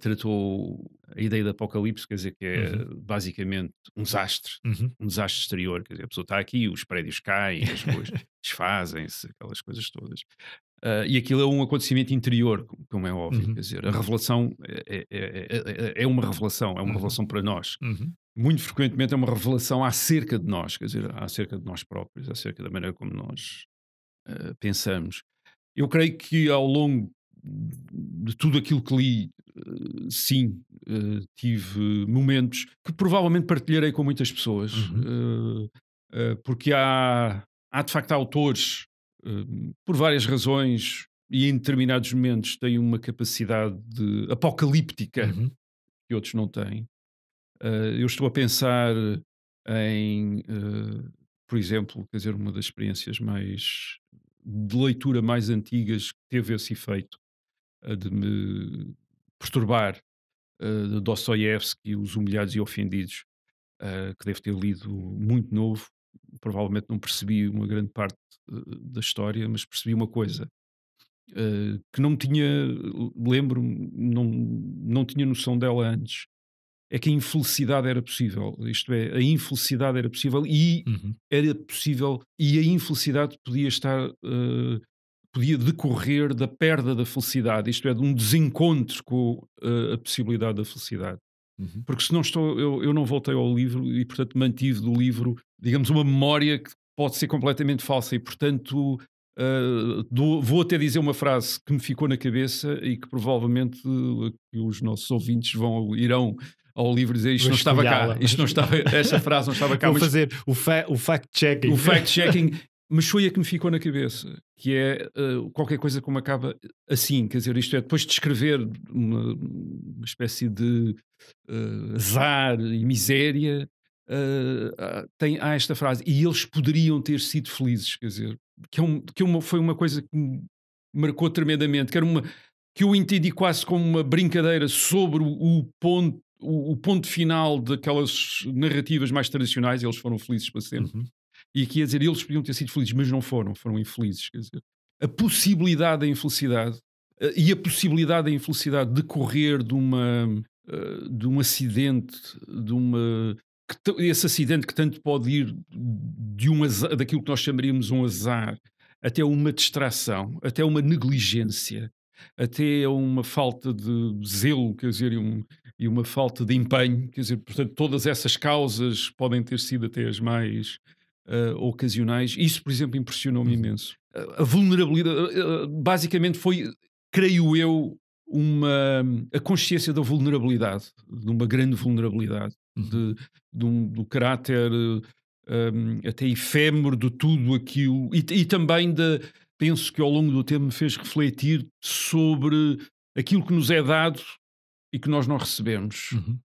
tratou a ideia do apocalipse, quer dizer, que é uhum. basicamente um desastre, uhum. um desastre exterior, quer dizer, a pessoa está aqui, os prédios caem, as coisas desfazem-se, aquelas coisas todas. Uh, e aquilo é um acontecimento interior, como é óbvio, uhum. quer dizer, a revelação é, é, é, é uma revelação, é uma revelação para nós. Muito frequentemente é uma revelação acerca de nós, quer dizer, acerca de nós próprios, acerca da maneira como nós uh, pensamos. Eu creio que ao longo de tudo aquilo que li, eh, sim, eh, tive momentos que provavelmente partilharei com muitas pessoas, uhum. Eh, porque há, há de facto autores, por várias razões e em determinados momentos, têm uma capacidade apocalíptica uhum. que outros não têm. Eu estou a pensar em, por exemplo, quer dizer, uma das experiências mais de leitura mais antigas que teve esse efeito de me perturbar eh, de Dostoiévski, Os Humilhados e Ofendidos, eh, que devo ter lido muito novo. Provavelmente não percebi uma grande parte eh, da história, mas percebi uma coisa. Uh, que não tinha, lembro-me, não, não tinha noção dela antes. É que a infelicidade era possível, isto é, a infelicidade era possível e uhum. era possível, e a infelicidade podia estar uh, podia decorrer da perda da felicidade, isto é, de um desencontro com eh, a possibilidade da felicidade. Uhum. Porque se não estou, eu, eu não voltei ao livro e, portanto, mantive do livro, digamos, uma memória que pode ser completamente falsa e, portanto, uh, dou, vou até dizer uma frase que me ficou na cabeça e que provavelmente uh, os nossos ouvintes vão, irão ao livro dizer isto não estava cá, isto não estava, esta frase não estava [laughs] cá. Vou mas... fazer o, fa o fact-checking. O fact-checking mas foi a que me ficou na cabeça, que é uh, qualquer coisa como acaba assim, quer dizer, isto é depois de escrever uma, uma espécie de uh, azar e miséria, uh, tem, há esta frase, e eles poderiam ter sido felizes, quer dizer, que, é um, que é uma, foi uma coisa que me marcou tremendamente, que era uma que eu entendi quase como uma brincadeira sobre o ponto o, o ponto final daquelas narrativas mais tradicionais, eles foram felizes para sempre. Uhum e aqui ia dizer, eles podiam ter sido felizes, mas não foram, foram infelizes. Quer dizer, a possibilidade da infelicidade eh, e a possibilidade da infelicidade decorrer de uma eh, de um acidente, de uma esse acidente que tanto pode ir de um azar, daquilo que nós chamaríamos um azar, até uma distração, até uma negligência, até uma falta de zelo, quer dizer, e, um, e uma falta de empenho, quer dizer, portanto, todas essas causas podem ter sido até as mais uh, ocasionais. Isso, por exemplo, impressionou-me uhum. imenso. A, a vulnerabilidade, uh, basicamente, foi, creio eu, uma, a consciência da vulnerabilidade, de uma grande vulnerabilidade, uhum. de, de um, do caráter um, ehm, até efêmero de tudo aquilo e, e também da. Penso que ao longo do tempo me fez refletir sobre aquilo que nos é dado e que nós não recebemos. Uhum.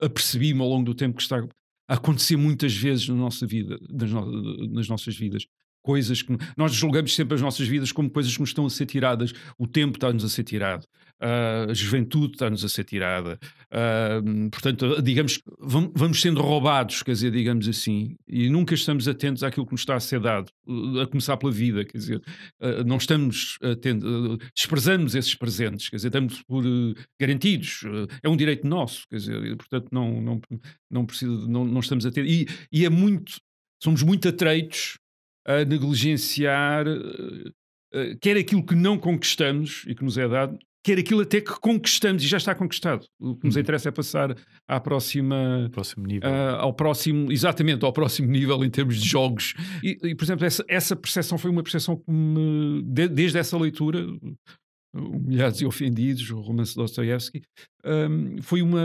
Apercebi-me ao longo do tempo que, está, acontecer muitas vezes na nossa vida, no... nas nossas vidas. Coisas que nós julgamos sempre as nossas vidas como coisas que nos estão a ser tiradas, o tempo está-nos a ser tirado, a ah, juventude está-nos a ser tirada. Uh, portanto, digamos, vamos sendo roubados, quer dizer, digamos assim, e nunca estamos atentos àquilo que nos está a ser dado, uh, a começar pela vida, quer dizer, uh, não estamos atentos, uh, desprezamos esses presentes, quer dizer, estamos por garantidos, é um direito nosso, quer dizer, portanto, não, não, não, preciso não, não estamos atentos, e, e é muito, somos muito atreitos a negligenciar quer aquilo que não conquistamos e que nos é dado, quer aquilo até que conquistamos e já está conquistado. O que nos uhum. interessa é passar à próxima, próximo nível. Uh, ao próximo, exatamente, ao próximo nível em termos de jogos. E, e por exemplo, essa, essa percepção foi uma percepção que me, de, desde essa leitura, Humilhados e Ofendidos, o romance de Dostoevsky, um, foi, uma,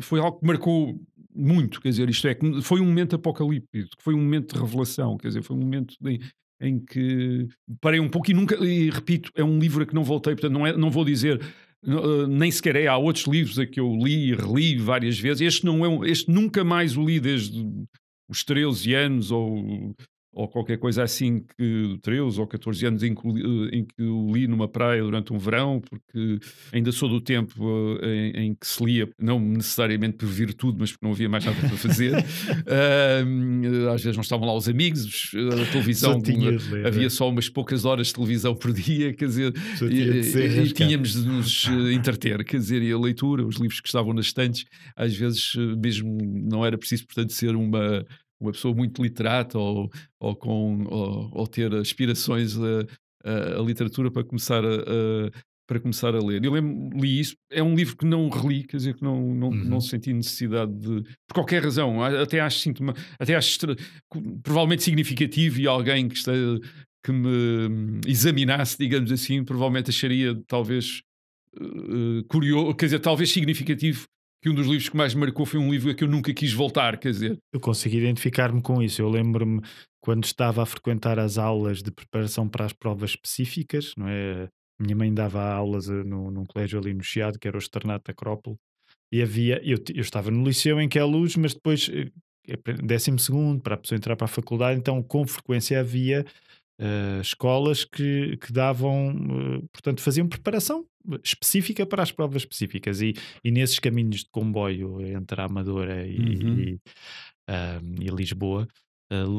foi algo que marcou muito, quer dizer, isto é, foi um momento apocalíptico, foi um momento de revelação, quer dizer, foi um momento de, em que parei um pouco e nunca, e repito, é um livro a que não voltei, portanto não, é, não vou dizer, eh, nem sequer é, há outros livros a que eu li e reli várias vezes, este não é, um, este nunca mais o li desde os 13 anos ou ou qualquer coisa assim, que 13 ou 14 anos em que, eh, em que li numa praia durante um verão, porque ainda sou do tempo eh, em, em que se lia, não necessariamente por virtude, mas porque não havia mais nada para fazer. uh, [laughs] às vezes não estavam lá os amigos, a televisão, tinha havia é. só umas poucas horas de televisão por dia, quer dizer, e, ser, e tínhamos de nos entreter, quer dizer, e a leitura, os livros que estavam nas estantes, às vezes mesmo não era preciso, portanto, ser uma uma pessoa muito literata ou, ou, com, ou, ou ter aspirações à literatura para começar a, a para começar a ler. Eu lembro, li isso, é um livro que não reli, quer dizer, que não, não, uhum. não senti necessidade de. Por qualquer razão, até acho, sintoma, até acho extra, provavelmente significativo e alguém que, esteja, que me examinasse, digamos assim, provavelmente acharia talvez uh, eh, eh, curioso, quer dizer, talvez significativo que um dos livros que mais me marcou foi um livro a que eu nunca quis voltar, quer dizer. Eu consegui identificar-me com isso. Eu lembro-me quando estava a frequentar as aulas de preparação para as provas específicas, não é? Minha mãe dava aulas eh, no, num colégio ali no Chiado, que era o Externato da Acrópole, e havia, eu, eu estava no liceu em que é luz, mas depois, eh, é, décimo segundo, para a pessoa entrar para a faculdade, então com frequência havia Uh, escolas que, que davam, uh, portanto, faziam preparação específica para as provas específicas e, e nesses caminhos de comboio entre a Amadora e, uhum. e, uh, e Lisboa.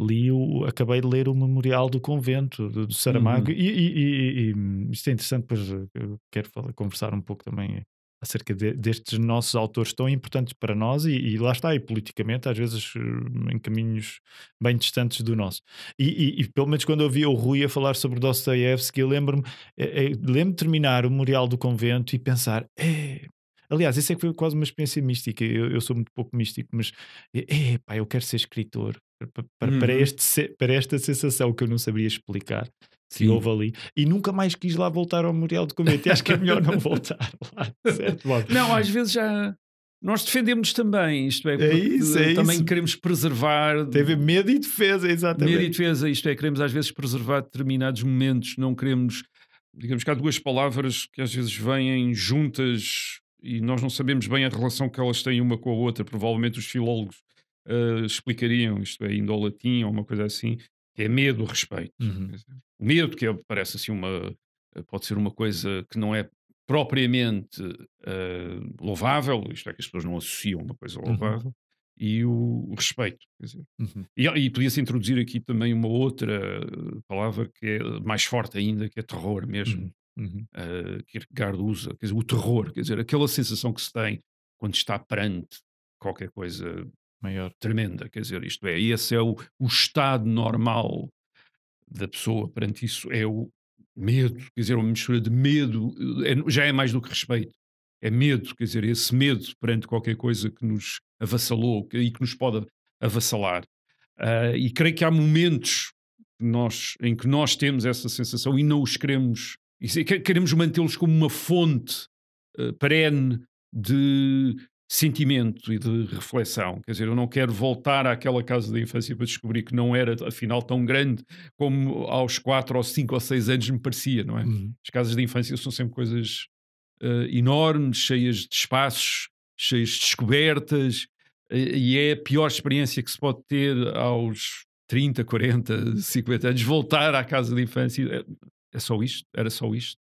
li o, acabei de ler o Memorial do Convento do, do Saramago uhum. e, e, hum, isto é interessante, pois eh, quero falar, conversar um pouco também acerca de, destes nossos autores tão importantes para nós e, e, lá está, e politicamente, às vezes eh, em caminhos bem distantes do nosso. E, e, e pelo menos quando eu ouvi o Rui a falar sobre Dostoiévski, eu lembro-me, eh, eh, lembro de terminar o Memorial do Convento e pensar, é. Aliás, isso é que foi quase uma experiência mística. Eu, eu sou muito pouco místico, mas é, pá, eu quero ser escritor para, para, uhum. para, este, para esta sensação que eu não sabia explicar se houve ali, e nunca mais quis lá voltar ao Memorial do Comete Acho que é melhor não voltar lá, certo? [laughs] Não, às vezes já. Nós defendemos também, isto é, é isso, é também isso. queremos preservar. Teve medo e defesa, exatamente. Medo e defesa, isto é, queremos às vezes preservar determinados momentos, não queremos. Digamos que há duas palavras que às vezes vêm juntas e nós não sabemos bem a relação que elas têm uma com a outra. Provavelmente os filólogos uh, explicariam, isto é, indo ao latim ou uma coisa assim, que é medo, respeito. Uhum. Medo, que é, parece assim uma. Eh, pode ser uma coisa que não é propriamente uh, louvável, isto é que as pessoas não associam uma coisa uhum. louvável, uhum. e o, o respeito. Uhum. E, e podia-se introduzir aqui também uma outra eh, palavra que é mais forte ainda, que é terror mesmo. Uhum. Uh, usa, quer dizer, o terror, quer dizer, aquela sensação que se tem quando está perante qualquer coisa maior. Tremenda, quer dizer, isto é, esse é o, o estado normal da pessoa perante isso, é o medo, quer dizer, uma mistura de medo, eh, é, já é mais do que respeito, é medo, quer dizer, esse medo perante qualquer coisa que nos avassalou que, e que nos pode avassalar. Uh, e creio que há momentos nós, em que nós temos essa sensação e não os queremos, queremos mantê-los como uma fonte uh, perene de sentimento e de reflexão. Quer dizer, eu não quero voltar àquela casa da infância para descobrir que não era, afinal, tão grande como aos quatro ou cinco ou seis anos me parecia, não é? Uhum. As casas de infância são sempre coisas uh, enormes, cheias de espaços, cheias de descobertas, uh, e é a pior experiência que se pode ter aos 30, 40, 50 anos, voltar à casa de infância. É, é só isto? Era só isto?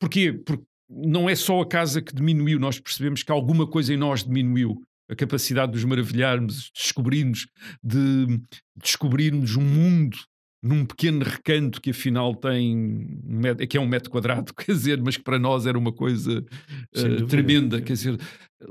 Porquê? Porque não é só a casa que diminuiu, nós percebemos que alguma coisa em nós diminuiu. A capacidade de nos maravilharmos, de descobrirmos, de descobrirmos um mundo num pequeno recanto que afinal tem é que é um metro quadrado, [laughs] quer dizer, mas que para nós era uma coisa uh, tremenda, é. quer dizer,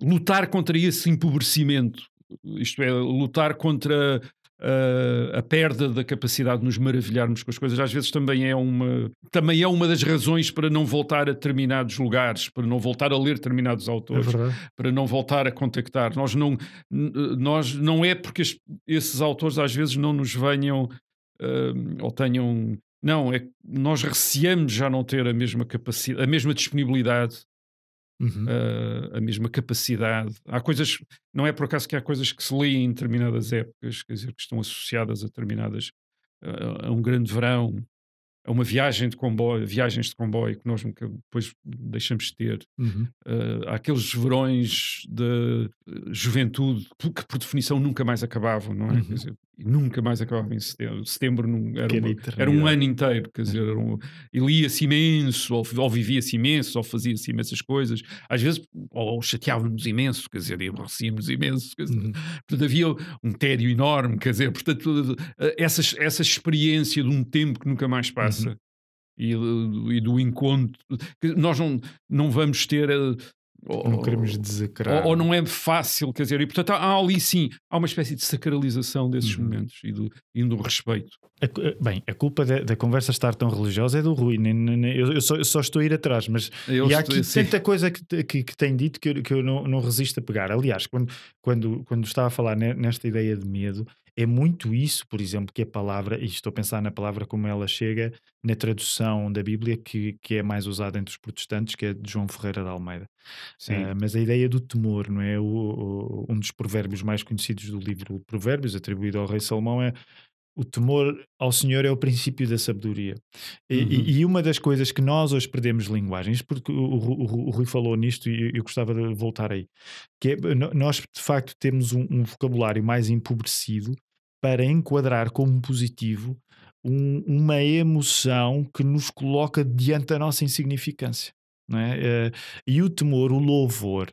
lutar contra esse empobrecimento, isto é, lutar contra uh, a perda da capacidade de nos maravilharmos com as coisas, às vezes também é, uma, também é uma das razões para não voltar a determinados lugares, para não voltar a ler determinados autores, é para não voltar a contactar. Nós não, nós, não é porque es, esses autores às vezes não nos venham uh, ou tenham. Não, é nós receamos já não ter a mesma capacidade, a mesma disponibilidade uhum. uh, a mesma capacidade. Há coisas, não é por acaso que há coisas que se leem em determinadas épocas, quer dizer, que estão associadas a determinadas, uh, a um grande verão, a uma viagem de comboio, viagens de comboio que nós nunca depois deixamos de ter. Uhum. Uh, há aqueles verões da eh, juventude que, por definição, nunca mais acabavam, não é? Uhum. Dizer, nunca mais acabava em setembro. Setembro era, uma, era, um ano inteiro, quer dizer, era um, lia-se imenso, ou, ou vivia-se imenso, ou fazia-se imensas coisas, às vezes, ou, chateávamos imenso, quer dizer, aborrecíamos imenso, quer dizer, uhum. portanto havia um tédio enorme, quer dizer, portanto, eh, essa, essa experiência de um tempo que nunca mais passa. Uhum. E, eh, e, do encontro. Nós não, não vamos ter eh, ou, não queremos desacrar. Ou, ou, não é fácil, quer dizer, e portanto há ali sim, há uma espécie de sacralização desses uhum. momentos e do, e do respeito. A, eh, bem, a culpa da, da, conversa estar tão religiosa é do Rui, nem, nem, eu, eu, só, eu, só, estou a ir atrás, mas eu e há aqui tanta coisa que, que, que, tem dito que eu, que eu não, não, resisto a pegar. Aliás, quando, quando, quando estava a falar nesta ideia de medo, é muito isso, por exemplo, que a palavra, e estou a pensar na palavra como ela chega na tradução da Bíblia, que, que é mais usada entre os protestantes, que é de João Ferreira de Almeida. Uh, mas a ideia do temor, não é? O, o, um dos provérbios mais conhecidos do livro Provérbios, atribuído ao rei Salomão, é o temor ao Senhor é o princípio da sabedoria. E, uhum. e, uma das coisas que nós hoje perdemos linguagens, porque o, o, o Rui falou nisto e eu gostava de voltar aí, que é, nós de facto temos um, um, vocabulário mais empobrecido para enquadrar como positivo um, uma emoção que nos coloca diante da nossa insignificância. É? Eh, e o temor, o louvor,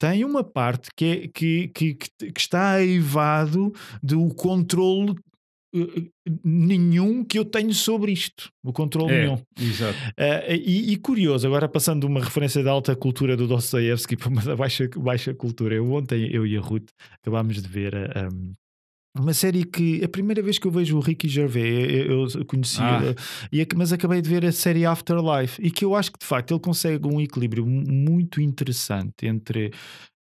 tem uma parte que, é, que, que, que, está aivado do controle eh, eh, nenhum que eu tenho sobre isto, o controle é, nenhum. Exato. Uh, e, e, curioso, agora passando de uma referência da alta cultura do Dostoevsky [laughs] para uma da baixa, baixa cultura, eu ontem, eu e a Ruth, acabámos de ver a, um, uma série que a primeira vez que eu vejo o Ricky Gervais eu, eu conheci, ah. e, é mas acabei de ver a série Afterlife e que eu acho que de facto ele consegue um equilíbrio muito interessante entre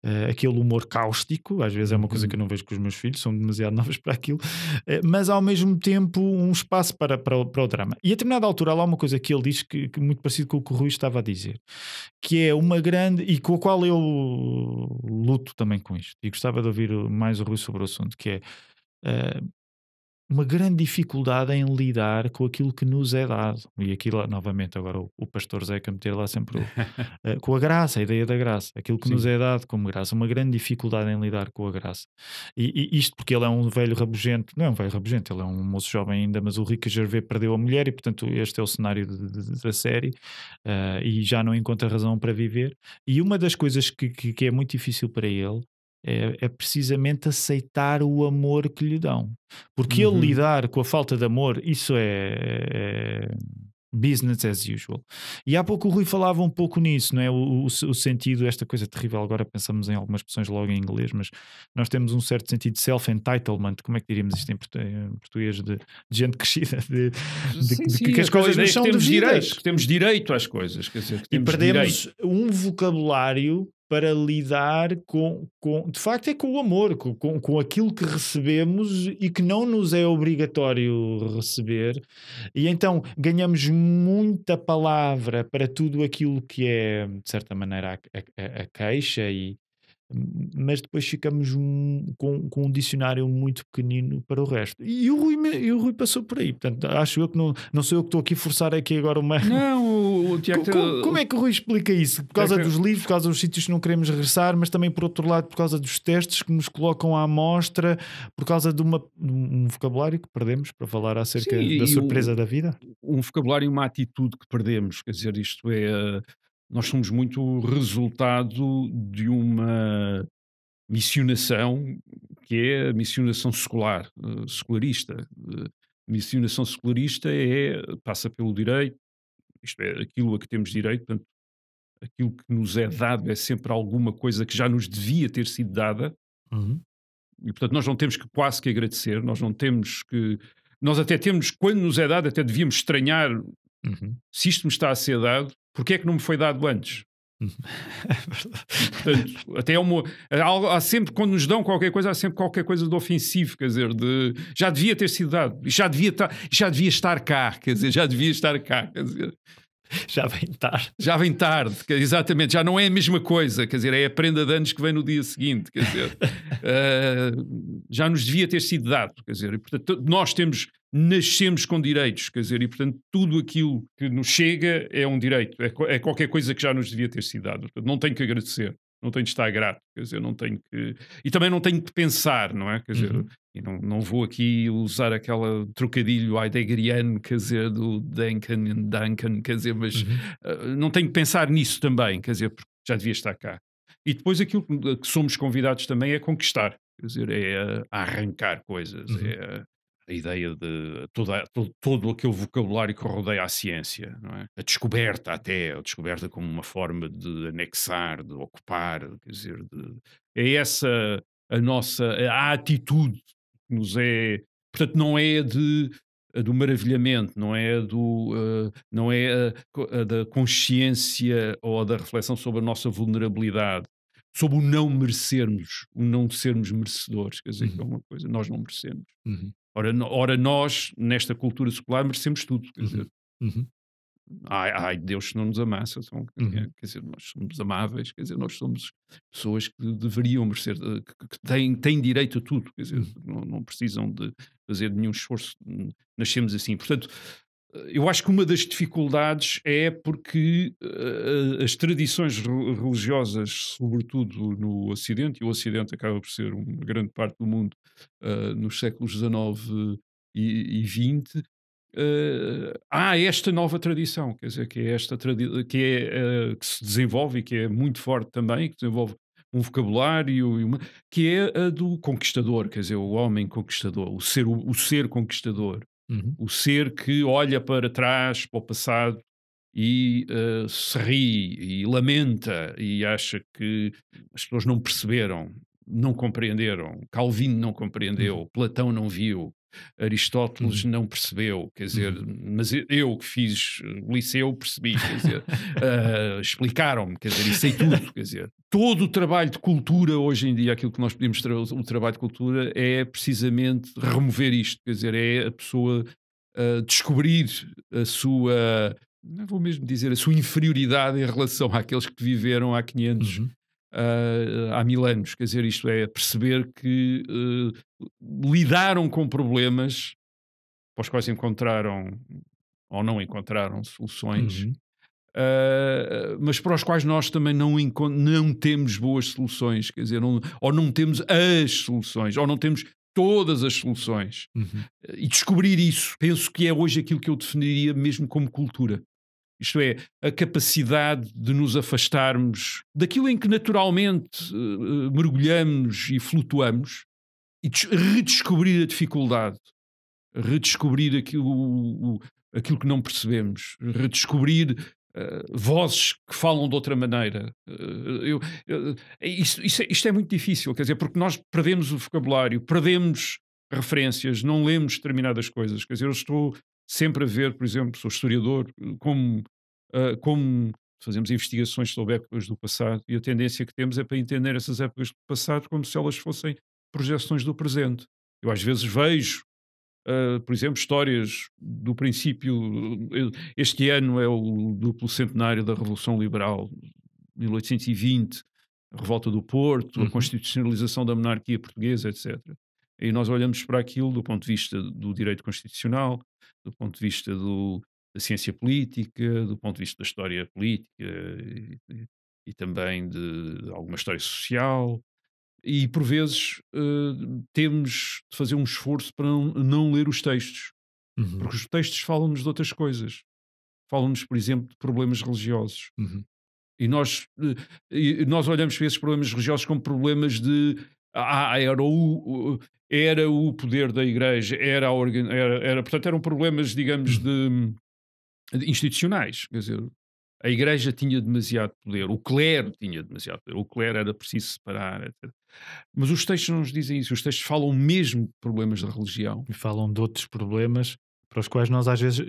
uh, aquele humor cáustico, às vezes é uma coisa uhum. que eu não vejo com os meus filhos, são demasiado [laughs] novos para aquilo, uh, mas ao mesmo tempo um espaço para, para, para o drama. E a determinada altura há lá uma coisa que ele diz que, que, muito parecido com o que o Rui estava a dizer, que é uma grande, e com a qual eu luto também com isto, e gostava de ouvir mais o Rui sobre o assunto, que é. Uh, uma grande dificuldade em lidar com aquilo que nos é dado. E aqui novamente, agora o, o pastor Zeca meter lá sempre o, uh, [laughs] com a graça, a ideia da graça, aquilo que Sim. nos é dado como graça, uma grande dificuldade em lidar com a graça. E, e, isto porque ele é um velho rabugento, não é um velho rabugento, ele é um moço jovem ainda, mas o Rico Gervais perdeu a mulher e, portanto, este é o cenário de, de, da série uh, e já não encontra razão para viver. E uma das coisas que, que, que é muito difícil para ele é, é, precisamente aceitar o amor que lhe dão. Porque uhum. ele lidar com a falta de amor, isso é, é, é business as usual. E há pouco o Rui falava um pouco nisso, não é? O, o, o, sentido, esta coisa terrível, agora pensamos em algumas pessoas logo em inglês, mas nós temos um certo sentido de self-entitlement, como é que diríamos isto em português, de, de gente [laughs] crescida, de, de, sim, de que as coisas não são que temos, direitos, que temos direito às coisas. Dizer, que e perdemos direito. um vocabulário para lidar com, com de facto é com o amor, com, com, com aquilo que recebemos e que não nos é obrigatório receber. E então ganhamos muita palavra para tudo aquilo que é, de certa maneira, a, a, a queixa e, mas depois ficamos um, com, com, um dicionário muito pequenino para o resto. E o Rui, e o Rui passou por aí, portanto, acho eu que não, não sou eu que estou aqui a forçar aqui agora uma. Não, o, o Tiago. [laughs] Como, como, é que o Rui explica isso? Por causa dos livros, por causa dos sítios que não queremos regressar, mas também por outro lado, por causa dos testes que nos colocam à amostra, por causa de, uma, de um vocabulário que perdemos para falar acerca Sim, da surpresa o, da vida? Um vocabulário e uma atitude que perdemos, quer dizer, isto é. Uh nós somos muito resultado de uma missionação que é a missionação secular, uh, secularista. Uh, missionação secularista é, passa pelo direito, isto é, aquilo a que temos direito, portanto, aquilo que nos é dado é sempre alguma coisa que já nos devia ter sido dada. Uhum. E, portanto, nós não temos que quase que agradecer, nós não temos que. Nós até temos, quando nos é dado, até devíamos estranhar Uhum. Se isto me está a ser dado, porquê é que não me foi dado antes? Uhum. Portanto, até é uma, há, é há, sempre, quando nos dão qualquer coisa, há sempre qualquer coisa de ofensivo, quer dizer, de, já devia ter sido dado, já devia, ta, já devia estar cá, quer dizer, já devia estar cá, quer dizer. Já vem tarde. Já vem tarde, exatamente. Já não é a mesma coisa, quer dizer, é a prenda de anos que vem no dia seguinte, quer dizer, uh, [laughs] já nos devia ter sido dado, quer dizer, e, portanto, nós temos nascemos com direitos, quer dizer, e portanto tudo aquilo que nos chega é um direito, é, é qualquer coisa que já nos devia ter sido dado. Portanto, não tenho que agradecer, não tenho de estar grato, quer dizer, não tenho que. E também não tenho que pensar, não é? Quer dizer, uhum. e não, não vou aqui usar aquela trocadilho heideggeriano, quer dizer, do Duncan and Duncan, quer dizer, mas uhum. uh, não tenho que pensar nisso também, quer dizer, porque já devia estar cá. E depois aquilo que somos convidados também é conquistar, quer dizer, é ah, arrancar coisas, uhum. é a ideia de toda, todo, todo aquele vocabulário que rodeia a ciência, não é? A descoberta até, a descoberta como uma forma de anexar, de ocupar, quer dizer, de, é essa a nossa a atitude que nos é, portanto, não é de do maravilhamento, não é do uh, não é a, a da consciência ou da reflexão sobre a nossa vulnerabilidade, sobre o não merecermos, o não sermos merecedores, quer dizer, é uhum. é uma coisa, nós não merecemos. Uhum. Ora, ora nós, nesta cultura secular, merecemos tudo. Quer dizer, uhum. uhum. ai, ai, Deus não nos amassa. Então, uhum. quer, dizer, nós somos amáveis, quer dizer, nós somos pessoas que deveriam merecer, eh, que, que têm, têm direito a tudo, quer dizer, uhum. não, não precisam de fazer nenhum esforço, nascemos assim. Portanto, eu acho que uma das dificuldades é porque uh, as tradições religiosas, sobretudo no Ocidente, e o Ocidente acaba por ser uma grande parte do mundo uh, nos séculos XIX e, XX, uh, eh, há esta nova tradição, quer dizer, que é esta que, é, que se desenvolve e que é muito forte também, que desenvolve um vocabulário e uma, que é a do conquistador, quer dizer, o homem conquistador, o ser, o ser conquistador. Uhum. O ser que olha para trás, para o passado e uh, se ri e lamenta e acha que as pessoas não perceberam, não compreenderam, Calvino não uhum. compreendeu, uhum. Platão não viu, Aristóteles uhum. não percebeu, quer dizer, uhum. mas eu que fiz liceu percebi, quer dizer, uh, [laughs] explicaram-me, quer dizer, e sei tudo, quer dizer. Todo o trabalho de cultura hoje em dia, aquilo que nós podemos ter, o trabalho de cultura, é precisamente remover isto, quer dizer, é a pessoa uh, descobrir a sua, não vou mesmo dizer, a sua inferioridade em relação àqueles que viveram há 500 uhum há mil anos. Quer dizer, isto é perceber que uh, lidaram com problemas para os quais encontraram ou não encontraram soluções. Uhum. Uh, mas para os quais nós também não, não temos boas soluções, quer dizer, não, ou não temos as soluções, ou não temos todas as soluções. Uhum. E descobrir isso, penso que é hoje aquilo que eu definiria mesmo como cultura. Isto é, a capacidade de nos afastarmos daquilo em que naturalmente uh, mergulhamos e flutuamos e redescobrir a dificuldade, redescobrir aquilo, o, o, aquilo que não percebemos, redescobrir uh, vozes que falam de outra maneira. Uh, eu, isto, é, isto é muito difícil, quer dizer, porque nós perdemos o vocabulário, perdemos referências, não lemos determinadas coisas. Quer dizer, eu estou sempre a ver, por exemplo, sou historiador, como, uh, como fazemos investigações sobre épocas do passado e a tendência que temos é para entender essas épocas do passado como se elas fossem projeções do presente. Eu às vezes vejo, uh, por exemplo, histórias do princípio. Este ano é o duplo centenário da Revolução Liberal, 1820, a Revolta do Porto, uhum. a constitucionalização da monarquia portuguesa, etc. E nós olhamos para aquilo do ponto de vista do direito constitucional, do ponto de vista do, da ciência política, do ponto de vista da história política e, e, também de, alguma história social. E por vezes uh, temos de fazer um esforço para não, não ler os textos, uhum. porque os textos falam-nos de outras coisas. Falam-nos, por exemplo, de problemas religiosos. Uhum. E nós, eh, nós olhamos para esses problemas religiosos como problemas de ah, ah, era o, era o poder da igreja, era, organ, era, era portanto, eram problemas, digamos, hum. de, de, institucionais. Quer dizer, a igreja tinha demasiado poder, o clero tinha demasiado poder, o clero era preciso separar, etc. Mas os textos não nos dizem isso, os textos falam mesmo de problemas da religião. E falam de outros problemas para os quais nós às vezes,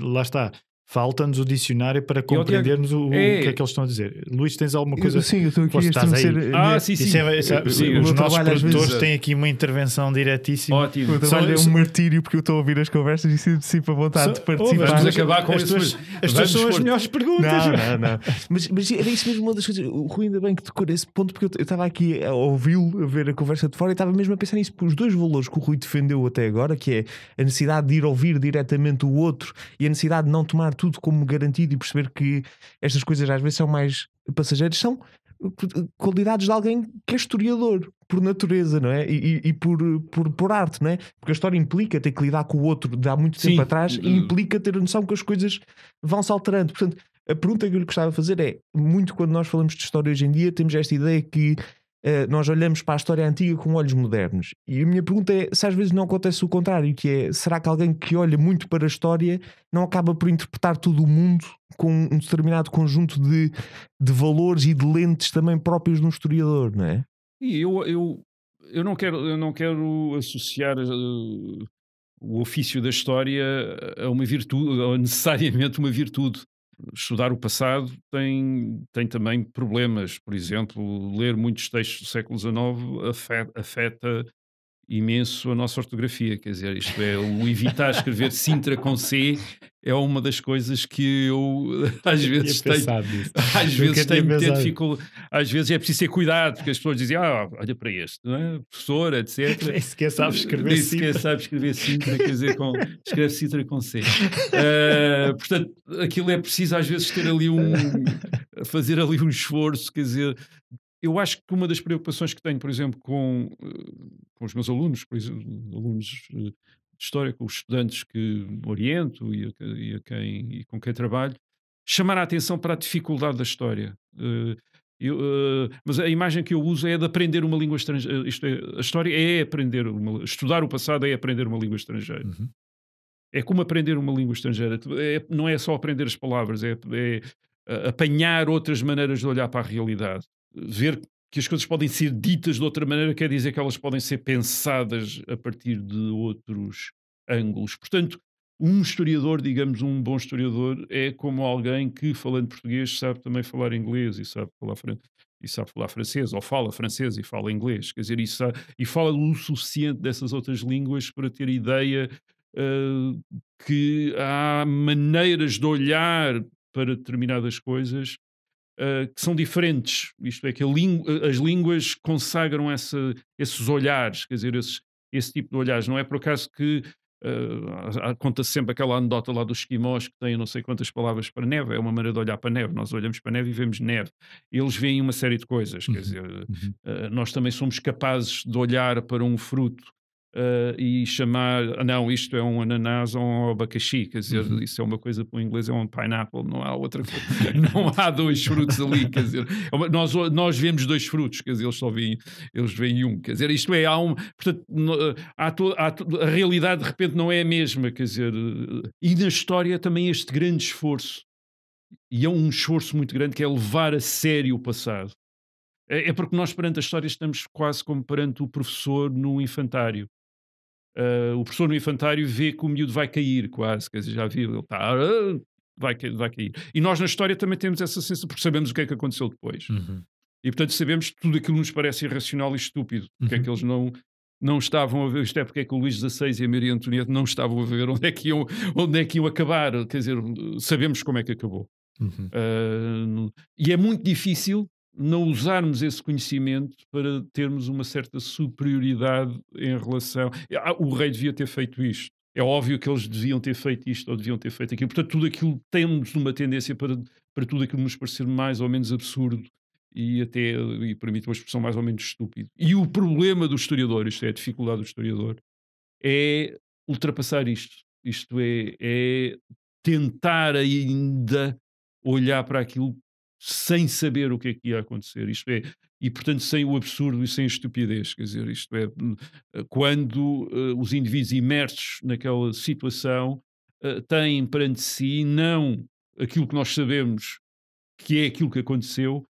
lá está, Falta-nos o dicionário para compreendermos o, o, que é que eles estão a dizer. Luís, tens alguma coisa? Eu, sim, eu estou aqui a estremecer. Ah, sim, sim. É, é sim. os nossos produtores vezes... têm aqui uma intervenção diretíssima. Ótimo. Só é um martírio porque eu estou a ouvir as conversas e sinto sempre a vontade são, de participar. Oh, vamos acabar com as tuas, as tuas são as melhores perguntas. Não, não, não. [laughs] mas, mas era isso mesmo uma das coisas. O Rui ainda bem que tocou nesse ponto porque eu estava aqui a ouvi-lo, a ver a conversa de fora e estava mesmo a pensar nisso. Porque os dois valores que o Rui defendeu até agora, que é a necessidade de ir ouvir diretamente o outro e a necessidade de não tomar tudo como garantido e perceber que estas coisas às vezes são mais passageiras, são uh, uh, qualidades de alguém que é historiador por natureza, não é? E, e por, por, por, arte, não é? Porque a história implica ter que lidar com o outro de há muito Sim. tempo atrás e uh, implica ter a noção que as coisas vão se alterando. Portanto, a pergunta que eu lhe gostava de fazer é: muito quando nós falamos de história hoje em dia, temos esta ideia que eh, nós olhamos para a história antiga com olhos modernos. E a minha pergunta é se às vezes não acontece o contrário, que é será que alguém que olha muito para a história não acaba por interpretar todo o mundo com um determinado conjunto de, de valores e de lentes também próprios de um historiador, não é? E eu, eu, eu, não, quero, eu não quero associar uh, o ofício da história a uma virtude, ou necessariamente uma virtude estudar o passado tem, tem também problemas. Por exemplo, ler muitos textos do século XIX afeta, afeta imenso a nossa ortografia, quer dizer, isto é, o evitar escrever Sintra com C é uma das coisas que eu [laughs] às vezes tenho, às eu vezes tenho ter dificuldade, às vezes é preciso ter cuidado, porque as pessoas dizem, ah, olha para este, não é? Professor, etc. [laughs] Nem sequer sabe escrever Nem sequer sabe escrever Sintra, quer dizer, com, [laughs] escreve Sintra com C. Uh, portanto, aquilo é preciso às vezes ter ali um, fazer ali um esforço, quer dizer, eu acho que uma das preocupações que tenho, por exemplo, com, eh, com os meus alunos, por exemplo, alunos eh, de história, com os estudantes que oriento e, a, e, a quem, e com quem trabalho, chamar a atenção para a dificuldade da história. Eh, eu, mas a imagem que eu uso é de aprender uma língua estrangeira. É, a história é aprender, uma, estudar o passado é aprender uma língua estrangeira. Uhum. É como aprender uma língua estrangeira. É, não é só aprender as palavras, é, é apanhar outras maneiras de olhar para a realidade ver que as coisas podem ser ditas de outra maneira quer dizer que elas podem ser pensadas a partir de outros ângulos. Portanto, um historiador, digamos, um bom historiador, é como alguém que, falando português, sabe também falar inglês e sabe falar, fran e sabe falar francês, ou fala francês e fala inglês. Quer dizer, sabe e fala o suficiente dessas outras línguas para ter ideia uh, que há maneiras de olhar para determinadas coisas eh, que são diferentes, isto é, que eh, as línguas consagram essa, esses olhares, quer dizer, esses, esse tipo de olhares. Não é por acaso que uh, eh, conta -se sempre aquela anedota lá dos esquimós que têm não sei quantas palavras para neve, é uma maneira de olhar para neve. Nós olhamos para neve e vemos neve. Eles veem uma série de coisas, quer uhum. dizer, uh, nós também somos capazes de olhar para um fruto Uh, e chamar, ah, não, isto é um ananás ou um abacaxi, quer dizer, uhum. isso é uma coisa para o inglês, é um pineapple, não há outra coisa, [laughs] não há dois frutos ali, quer dizer, é nós, nós vemos dois frutos, quer dizer, eles só veem, eles veem um, quer dizer, isto é, há um, portanto, eh, há to, há to, a realidade de repente não é a mesma, quer dizer, eh, e na história também este grande esforço, e é um esforço muito grande que é levar a sério o passado. É, é porque nós, perante a história, estamos quase como perante o professor no infantário Uh, o professor no infantário vê que o miúdo vai cair quase, quer dizer, já viu, ele está, uh, vai, vai cair. E nós na história também temos essa sensação, porque sabemos o que é que aconteceu depois. Uhum. E portanto sabemos que tudo aquilo nos parece irracional e estúpido, porque é que uhum. eles não, não estavam a ver, isto é porque é que o Luís XVI e a Maria Antonieta não estavam a ver onde é que iam, onde é que iam acabar, quer dizer, sabemos como é que acabou. Uhum. Uh, e é muito difícil não usarmos esse conhecimento para termos uma certa superioridade em relação. Ah, o rei devia ter feito isto. É óbvio que eles deviam ter feito isto ou deviam ter feito aquilo. Portanto, tudo aquilo temos uma tendência para, para tudo aquilo nos parecer mais ou menos absurdo e até, e permite uma expressão mais ou menos estúpido. E o problema do historiador, isto é a dificuldade do historiador, é ultrapassar isto. Isto é, é tentar ainda olhar para aquilo sem saber o que é que ia acontecer. Isto é, e portanto sem o absurdo e sem a estupidez, quer dizer, isto é, hum, eh, quando uh, os indivíduos imersos naquela situação uh, têm perante si não aquilo que nós sabemos que é aquilo que aconteceu,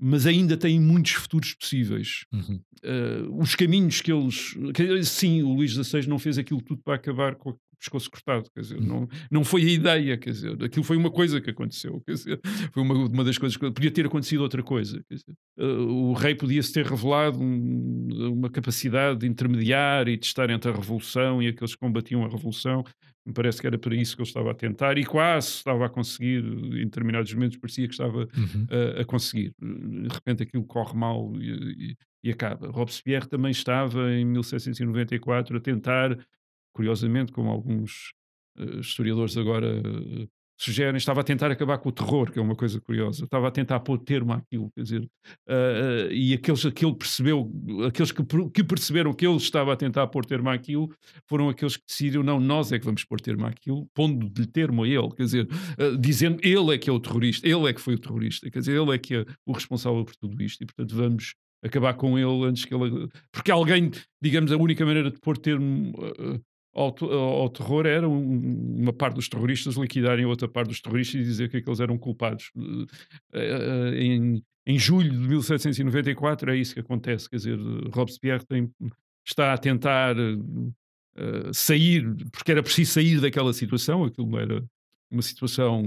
mas ainda têm muitos futuros possíveis. Uhum. Uh, os caminhos que eles. Que, sim, o Luís XVI não fez aquilo tudo para acabar com, pescoço cortado, quer dizer, hum. não, não foi a ideia, quer dizer, aquilo foi uma coisa que aconteceu, quer dizer, [laughs] foi uma, uma das coisas que podia ter acontecido outra coisa, quer dizer, uh, o rei podia-se ter revelado um, uma capacidade de intermediar e de estar entre a revolução e aqueles que combatiam a revolução, me parece que era para isso que ele estava a tentar e quase estava a conseguir, em determinados momentos parecia que estava uhum. a, eh, a, conseguir. De repente aquilo corre mal e, e, e, acaba. Robespierre também estava em 1794 a tentar curiosamente, como alguns uh, historiadores agora uh, sugerem, estava a tentar acabar com o terror, que é uma coisa curiosa, estava a tentar pôr termo àquilo, quer dizer, uh, e aqueles, aquele percebeu, aqueles que, que, perceberam que ele estava a tentar pôr termo àquilo foram aqueles que decidiram, não, nós é que vamos pôr termo àquilo, pondo-lhe termo a ele, quer dizer, dizendo ele é que é o terrorista, ele é que foi o terrorista, quer dizer, ele é que é o responsável por tudo isto, e portanto vamos acabar com ele antes que ele. Porque alguém, digamos, a única maneira de pôr termo uh, ao, ao terror era um, uma parte dos terroristas liquidarem outra parte dos terroristas e dizer que aqueles eram culpados. Eh, eh, eh, em, em julho de 1794 é isso que acontece, quer dizer, Robespierre tem, está a tentar uh, sair, porque era preciso sair daquela situação, aquilo era uma situação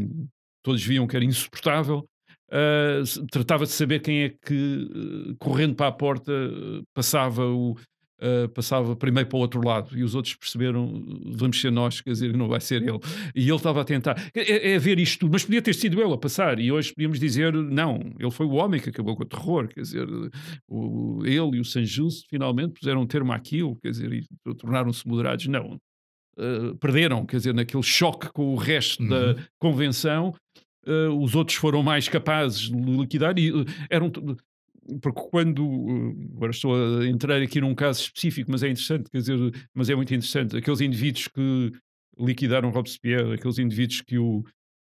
todos viam que era insuportável, Uh, tratava de saber quem é que, correndo para a porta, passava o, uh, passava primeiro para o outro lado e os outros perceberam, vamos ser nós, quer dizer, não vai ser ele. E ele estava a tentar. É, é, é ver isto tudo, mas podia ter sido ele a passar e hoje podíamos dizer, não, ele foi o homem que acabou com o terror, quer dizer, o, ele e o Sanjus finalmente puseram um termo àquilo, quer dizer, e tornaram-se moderados. Não. Uh, perderam, quer dizer, naquele choque com o resto uhum. da convenção, Uh, os outros foram mais capazes de liquidar e uh, eram porque quando eh, agora estou a entrar aqui num caso específico, mas é interessante, quer dizer, mas é muito interessante, aqueles indivíduos que liquidaram Robespierre, aqueles indivíduos que o,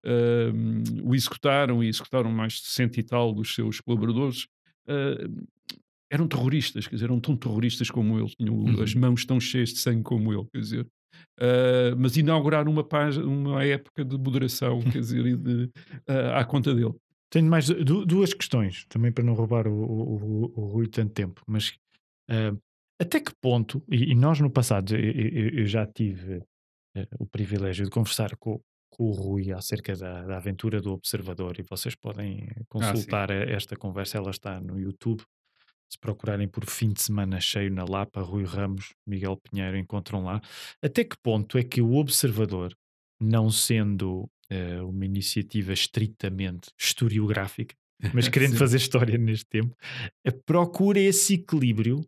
uh, o executaram e executaram mais de cento e tal dos seus colaboradores, uh, eram terroristas, quer dizer, eram tão terroristas como ele, tinham uhum. as mãos tão cheias de sangue como ele, quer dizer. Uh, mas inauguraram uma, uma época de moderação, quer dizer, de, à conta dele. Tenho mais duas questões, também para não roubar o, o, o Rui tanto tempo, mas uh, até que ponto, e, e nós no passado, eu, eu já tive uh, o privilégio de conversar com, com o Rui acerca da, da, aventura do observador, e vocês podem ah, consultar ah, esta conversa, ela está no YouTube. Se procurarem por fim de semana cheio na Lapa, Rui Ramos, Miguel Pinheiro, encontram lá. Até que ponto é que o observador, não sendo uh, uma iniciativa estritamente historiográfica, mas [laughs] querendo fazer história neste tempo, procura esse equilíbrio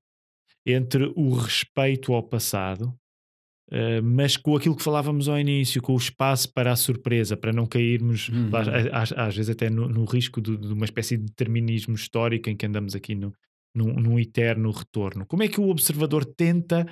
entre o respeito ao passado, uh, mas com aquilo que falávamos ao início, com o espaço para a surpresa, para não cairmos, uhum. às, às, vezes, até no, no risco de, de, uma espécie de determinismo histórico em que andamos aqui no, num, num, eterno retorno. Como é que o observador tenta?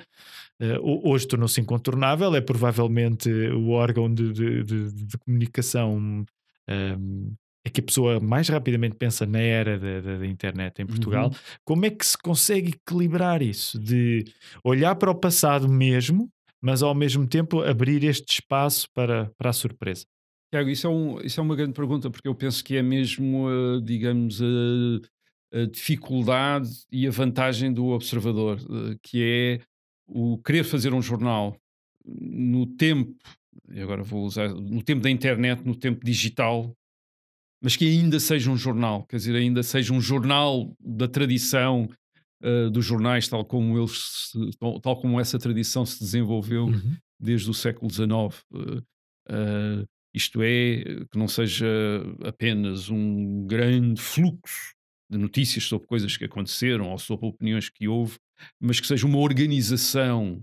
Uh, hoje tornou-se incontornável, é provavelmente o órgão de, de, de, de comunicação um, ehm, é que a pessoa mais rapidamente pensa na era da, da, da internet em Portugal. Uhum. Como é que se consegue equilibrar isso? De olhar para o passado mesmo, mas ao mesmo tempo abrir este espaço para, para a surpresa? Tiago, isso é, um, isso é uma grande pergunta, porque eu penso que é mesmo, eh, digamos, eh, a dificuldade e a vantagem do observador, eh, que é o querer fazer um jornal no tempo, e agora vou usar, no tempo da internet, no tempo digital, mas que ainda seja um jornal, quer dizer, ainda seja um jornal da tradição uh, dos jornais, tal como, eles se, tal, tal, como essa tradição se desenvolveu uhum. desde o século XIX. Uh, uh, isto é, que não seja apenas um grande fluxo de notícias sobre coisas que aconteceram ou sobre opiniões que houve, mas que seja uma organização,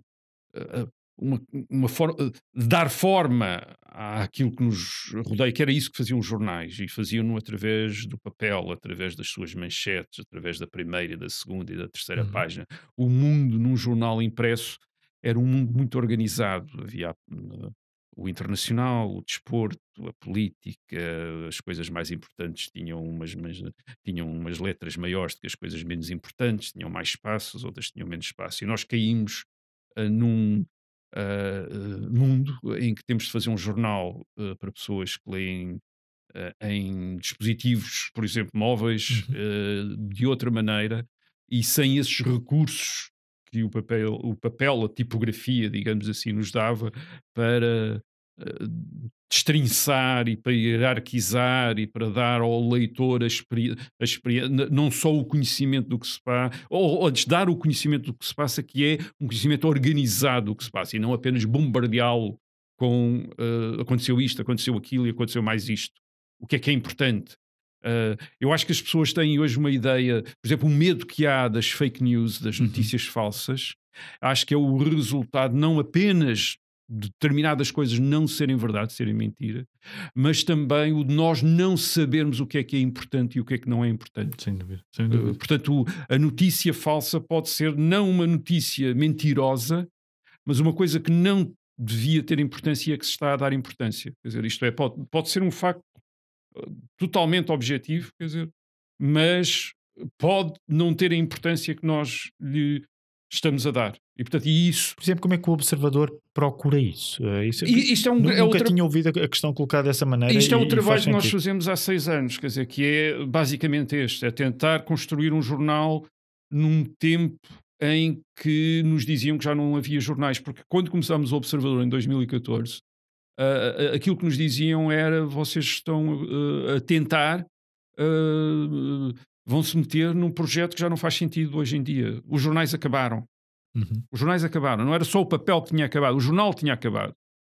eh, eh, uma, uma forma, eh, dar forma àquilo que nos rodeia, que era isso que faziam os jornais, e faziam-no através do papel, através das suas manchetes, através da primeira, da segunda e da terceira uhum. página. O mundo num jornal impresso era um mundo muito organizado. Havia o internacional, o desporto, a política, as coisas mais importantes tinham umas, mas, tinham umas letras maiores do que as coisas menos importantes, tinham mais espaços, outras tinham menos espaço. E nós caímos uh, num uh, mundo em que temos de fazer um jornal uh, para pessoas que leem em dispositivos, por exemplo, móveis, uhum. de outra maneira, e sem esses recursos que o papel, o papel, a tipografia, digamos assim, nos dava para eh, destrinçar e para hierarquizar e para dar ao leitor a experiência, não só o conhecimento do que se passa, ou, ou dar o conhecimento do que se passa, que é um conhecimento organizado do que se passa, e não apenas bombardeá-lo com uh, aconteceu isto, aconteceu aquilo e aconteceu mais isto. O que é que é importante? Uh, eu acho que as pessoas têm hoje uma ideia, por exemplo, o medo que há das fake news, das uhum. notícias uhum. falsas, acho que é o resultado não apenas de determinadas coisas não serem verdade, serem mentira, mas também o de nós não sabermos o que é que é importante e o que é que não é importante. Sem dúvida. Sem ah, dúvida. Uh, portanto, a notícia falsa pode ser não uma notícia mentirosa, mas uma coisa que não devia ter importância e é que se está a dar importância. Quer dizer, isto é, pode, pode ser um facto totalmente objetivo, quer dizer, mas pode não ter a importância que nós lhe estamos a dar. E, portanto, e isso... Por exemplo, como é que o observador procura isso? Eh, isso e, é isto é um, é nunca é outra... tinha ouvido a questão colocada dessa maneira. Isto é o um trabalho que nós fazemos há seis anos, quer dizer, que é basicamente este, é tentar construir um jornal num tempo em que nos diziam que já não havia jornais, porque quando começámos o Observador em 2014, Uh, aquilo que nos diziam era: vocês estão uh, a tentar, uh, vão se meter num projeto que já não faz sentido hoje em dia. Os jornais acabaram. Uhum. Os jornais acabaram. Não era só o papel que tinha acabado, o jornal tinha acabado.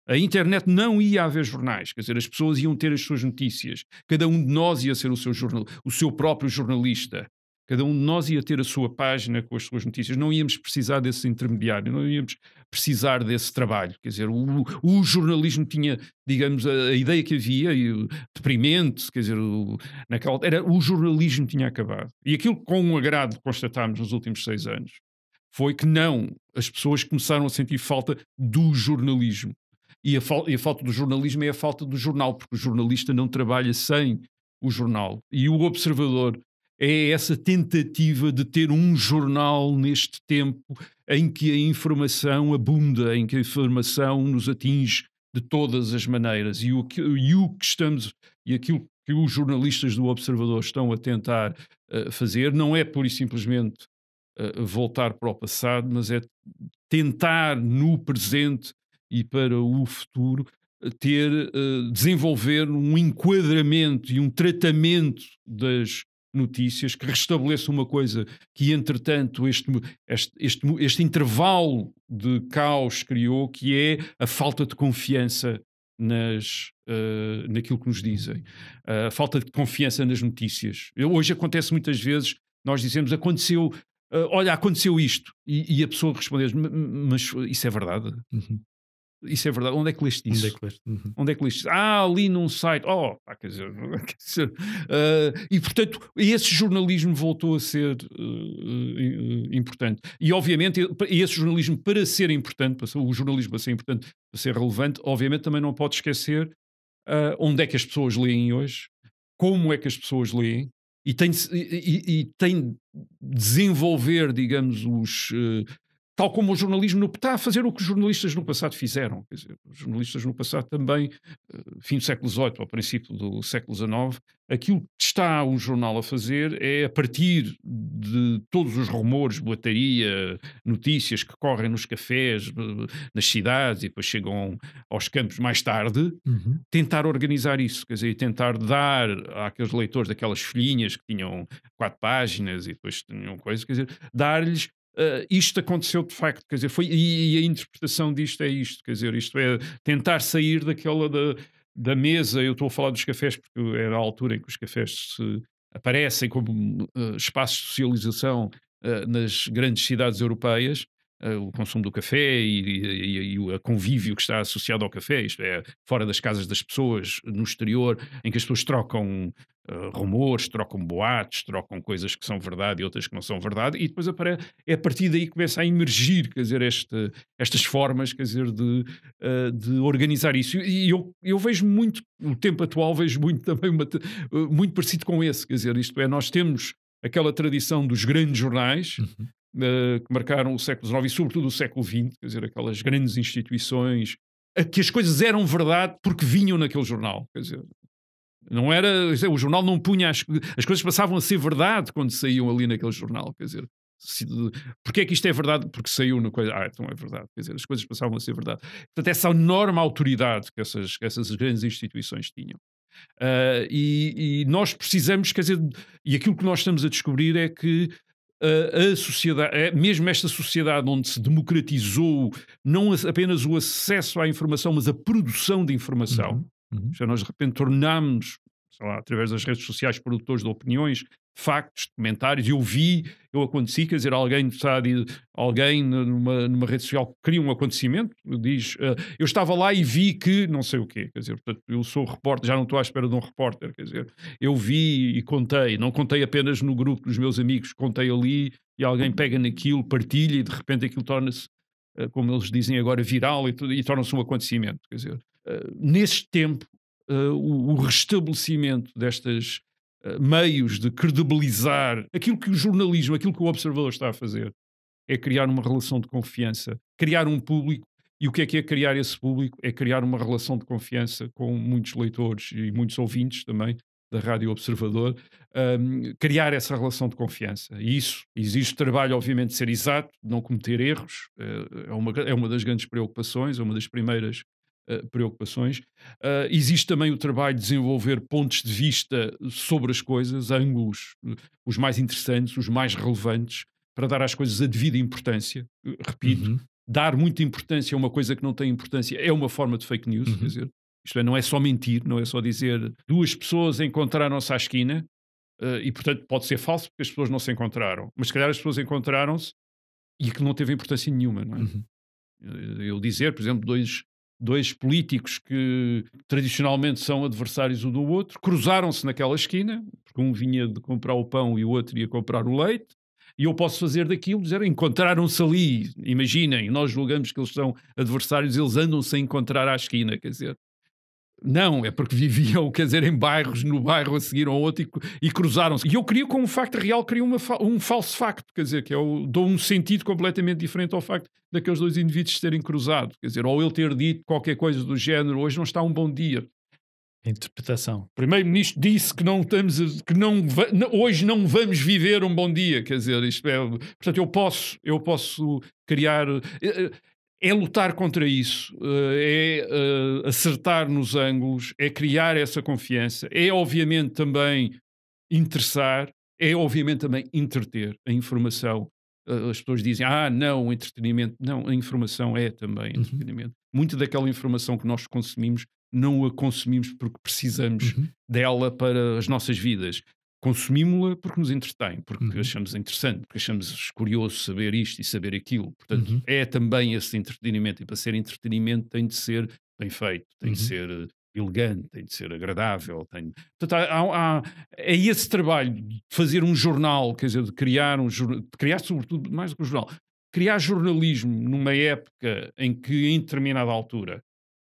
A internet não ia haver jornais, quer dizer, as pessoas iam ter as suas notícias. Cada um de nós ia ser o seu, jornal, o seu próprio jornalista. Cada um de nós ia ter a sua página com as suas notícias. Não íamos precisar desse intermediário, não íamos precisar desse trabalho. Quer dizer, o, o jornalismo tinha, digamos, a, a, ideia que havia, e o deprimente, quer dizer, o, naquela era o jornalismo tinha acabado. E aquilo que com um agrado constatámos nos últimos seis anos foi que não, as pessoas começaram a sentir falta do jornalismo. E a, fal e a falta do jornalismo é a falta do jornal, porque o jornalista não trabalha sem o jornal. E o observador é essa tentativa de ter um jornal neste tempo em que a informação abunda, em que a informação nos atinge de todas as maneiras. E o que, e o que estamos, e aquilo que os jornalistas do Observador estão a tentar uh, fazer, não é pura e simplesmente uh, voltar para o passado, mas é tentar no presente e para o futuro eh, ter, uh, desenvolver um enquadramento e um tratamento das notícias, que restabeleça uma coisa que, entretanto, este, este, este, este intervalo de caos criou, que é a falta de confiança nas, uh, naquilo que nos dizem, eh, a uh, falta de confiança nas notícias. Eu, hoje acontece muitas vezes, nós dizemos, aconteceu, uh, olha, aconteceu isto, e, e a pessoa responde, mas isso é verdade? Uhum. Isso é verdade. Onde é que leste isso? Onde é que leste, uhum. Onde é que leste Ah, ali num site. Oh, ah, quer dizer. [laughs] Quer dizer uh, e, portanto, esse jornalismo voltou a ser uh, importante. E, obviamente, esse jornalismo, para ser importante, para ser, o jornalismo para ser importante, para ser relevante, obviamente também não pode esquecer uh, onde é que as pessoas leem hoje, como é que as pessoas leem, e tem, e, e tem desenvolver, digamos, os, tal como o jornalismo no está a fazer o que os jornalistas no passado fizeram. Quer dizer, os jornalistas no passado também, eh, fim do século XVIII, ao princípio do século XIX, aquilo que está o jornal a fazer é, a partir de todos os rumores, boataria, notícias que correm nos cafés, eh, nas cidades e depois chegam aos campos mais tarde, uhum. tentar organizar isso, quer dizer, tentar dar àqueles leitores daquelas folhinhas que tinham quatro páginas e depois tinham coisas, quer dizer, dar-lhes Uh, isto aconteceu de facto, quer dizer, foi, e, e, a interpretação disto é isto, quer dizer, isto é tentar sair daquela da, da mesa. Eu estou a falar dos cafés porque era a altura em que os cafés se aparecem como uh, espaços de socialização uh, nas grandes cidades europeias uh, o consumo do café e, e, e, o convívio que está associado ao café, isto é, fora das casas das pessoas, no exterior, em que as pessoas trocam uh, rumores, trocam boatos, trocam coisas que são verdade e outras que não são verdade, e depois aparece, é a partir daí que começa a emergir, quer dizer, este, estas formas, quer dizer, de, uh, de organizar isso. E eu, eu vejo muito, o tempo atual, vejo muito também, uma, eh, muito parecido com esse, quer dizer, isto é, nós temos aquela tradição dos grandes jornais, uhum uh, que marcaram o século XIX e, sobretudo, o século XX, quer dizer, aquelas grandes instituições a que as coisas eram verdade porque vinham naquele jornal. Quer dizer, não era. O jornal não punha. As, as coisas passavam a ser verdade quando saíam ali naquele jornal. Quer dizer, se, porque é que isto é verdade? Porque saiu na coisa. Ah, então é verdade. Quer dizer, as coisas passavam a ser verdade. Portanto, essa enorme autoridade que essas, essas grandes instituições tinham. Uh, e, e, nós precisamos, quer dizer, e aquilo que nós estamos a descobrir é que a sociedade, é, mesmo esta sociedade onde se democratizou não apenas o acesso à informação, mas a produção de informação. Uhum. uhum. Já nós de repente tornámos sei lá, através das redes sociais, produtores de opiniões, factos, comentários. Eu vi, eu aconteci, quer dizer, alguém, sabe, alguém numa, numa rede social cria um acontecimento, diz, uh, eu estava lá e vi que não sei o quê, quer dizer, portanto, eu sou repórter, já não estou à espera de um repórter, quer dizer, eu vi e contei, não contei apenas no grupo dos meus amigos, contei ali e alguém pega naquilo, partilha e de repente aquilo torna-se, uh, como eles dizem agora, viral e, e torna-se um acontecimento, quer dizer. Uh, nesse tempo uh, o, restabelecimento destes uh, eh, meios de credibilizar aquilo que o jornalismo, aquilo que o observador está a fazer, é criar uma relação de confiança, criar um público. E o que é que é criar esse público? É criar uma relação de confiança com muitos leitores e muitos ouvintes também da Rádio Observador, um, ehm, criar essa relação de confiança. E isso exige trabalho, obviamente, de ser exato, de não cometer erros, eh, é uma, é uma das grandes preocupações, é uma das primeiras eh, preocupações. Uh, existe também o trabalho de desenvolver pontos de vista sobre as coisas, ângulos, eh, os mais interessantes, os mais relevantes, para dar às coisas a devida importância. Repito, uhum. dar muita importância a uma coisa que não tem importância é uma forma de fake news, uhum. quer dizer. Isto é, não é só mentir, não é só dizer duas pessoas encontraram-se à esquina, Uh, e portanto pode ser falso porque as pessoas não se encontraram. Mas se calhar as pessoas encontraram-se e que não teve importância nenhuma, não é? Uhum. Eu dizer, por exemplo, dois dois políticos que tradicionalmente são adversários um do outro, cruzaram-se naquela esquina, porque um vinha de comprar o pão e o outro ia comprar o leite, e eu posso fazer daquilo, dizer, encontraram-se ali, imaginem, nós julgamos que eles são adversários, eles andam-se a encontrar à esquina, quer dizer, não, é porque viviam, quer dizer, em bairros, no bairro a seguir ao outro e, e cruzaram-se. E eu queria, com um facto real, queria uma, um falso facto, quer dizer, que eu é dou um sentido completamente diferente ao facto daqueles dois indivíduos terem cruzado, quer dizer, ou ele ter dito qualquer coisa do género, hoje não está um bom dia. Interpretação. O primeiro-ministro disse que não estamos, que não, hoje não vamos viver um bom dia, quer dizer, isto é, portanto, eu posso, eu posso criar. Eh, eh, é lutar contra isso, eh, é eh, acertar nos ângulos, é criar essa confiança, é obviamente também interessar, é obviamente também entreter a informação. Eh, as pessoas dizem, ah, não, o entretenimento. Não, a informação é também uhum. entretenimento. Muita daquela informação que nós consumimos, não a consumimos porque precisamos uhum. dela para as nossas vidas consumimos-la porque nos entretém, porque uhum. achamos interessante, porque achamos curioso saber isto e saber aquilo. Portanto, uhum. é também esse entretenimento. E para ser entretenimento tem de ser bem feito, tem uhum. de ser eh, elegante, tem de ser agradável. Tem... Portanto, há, há, é esse trabalho de fazer um jornal, quer dizer, de criar um jornal, criar sobretudo mais do que um jornal, criar jornalismo numa época em que, em determinada altura,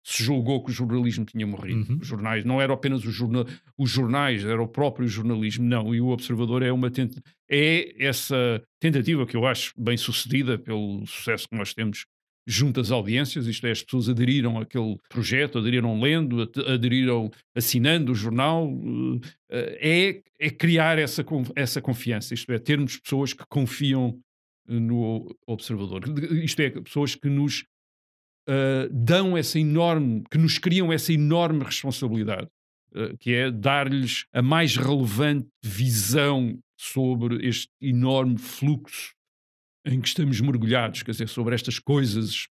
se julgou que o jornalismo tinha morrido. Uhum. Os jornais não eram apenas os, jorna os jornais, era o próprio jornalismo, não. E o Observador é uma é essa tentativa que eu acho bem sucedida pelo sucesso que nós temos junto às audiências, isto é, as pessoas aderiram àquele projeto, aderiram lendo, aderiram assinando o jornal, eh, é, é criar essa, essa confiança, isto é, termos pessoas que confiam no Observador, isto é, pessoas que nos uh, dão essa enorme, que nos criam essa enorme responsabilidade, uh, que é dar-lhes a mais relevante visão sobre este enorme fluxo em que estamos mergulhados, quer dizer, sobre estas coisas,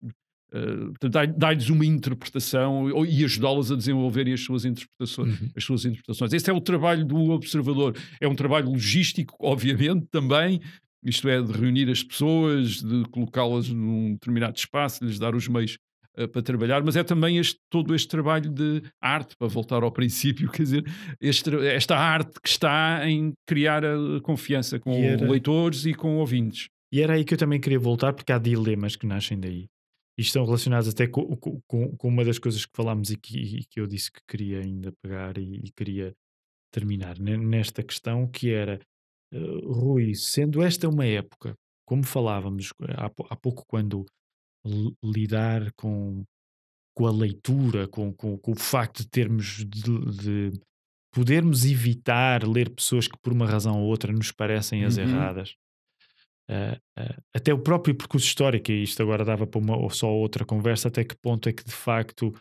uh, eh, dar-lhes uma interpretação ou, e ajudá-las a desenvolverem as suas, interpretações, uhum. as suas interpretações. Esse é o trabalho do observador. É um trabalho logístico, obviamente, também, isto é, de reunir as pessoas, de colocá-las num determinado espaço, de lhes dar os meios eh, para trabalhar, mas é também este, todo este trabalho de arte, para voltar ao [laughs] princípio, quer dizer, este, esta arte que está em criar a confiança com era, leitores e com ouvintes. E era aí que eu também queria voltar, porque há dilemas que nascem daí. E estão relacionados até com, com, com uma das coisas que falámos e que, e que eu disse que queria ainda pegar e, e queria terminar nesta questão, que era eh, Rui, sendo esta uma época, como falávamos eh, há, há pouco quando lidar com, com a leitura, com, com, com o facto de termos de, de, podermos evitar ler pessoas que por uma razão ou outra nos parecem as uhum. erradas. Uh, uh, até o próprio percurso histórico, e isto agora dava para uma ou só outra conversa, até que ponto é que de facto,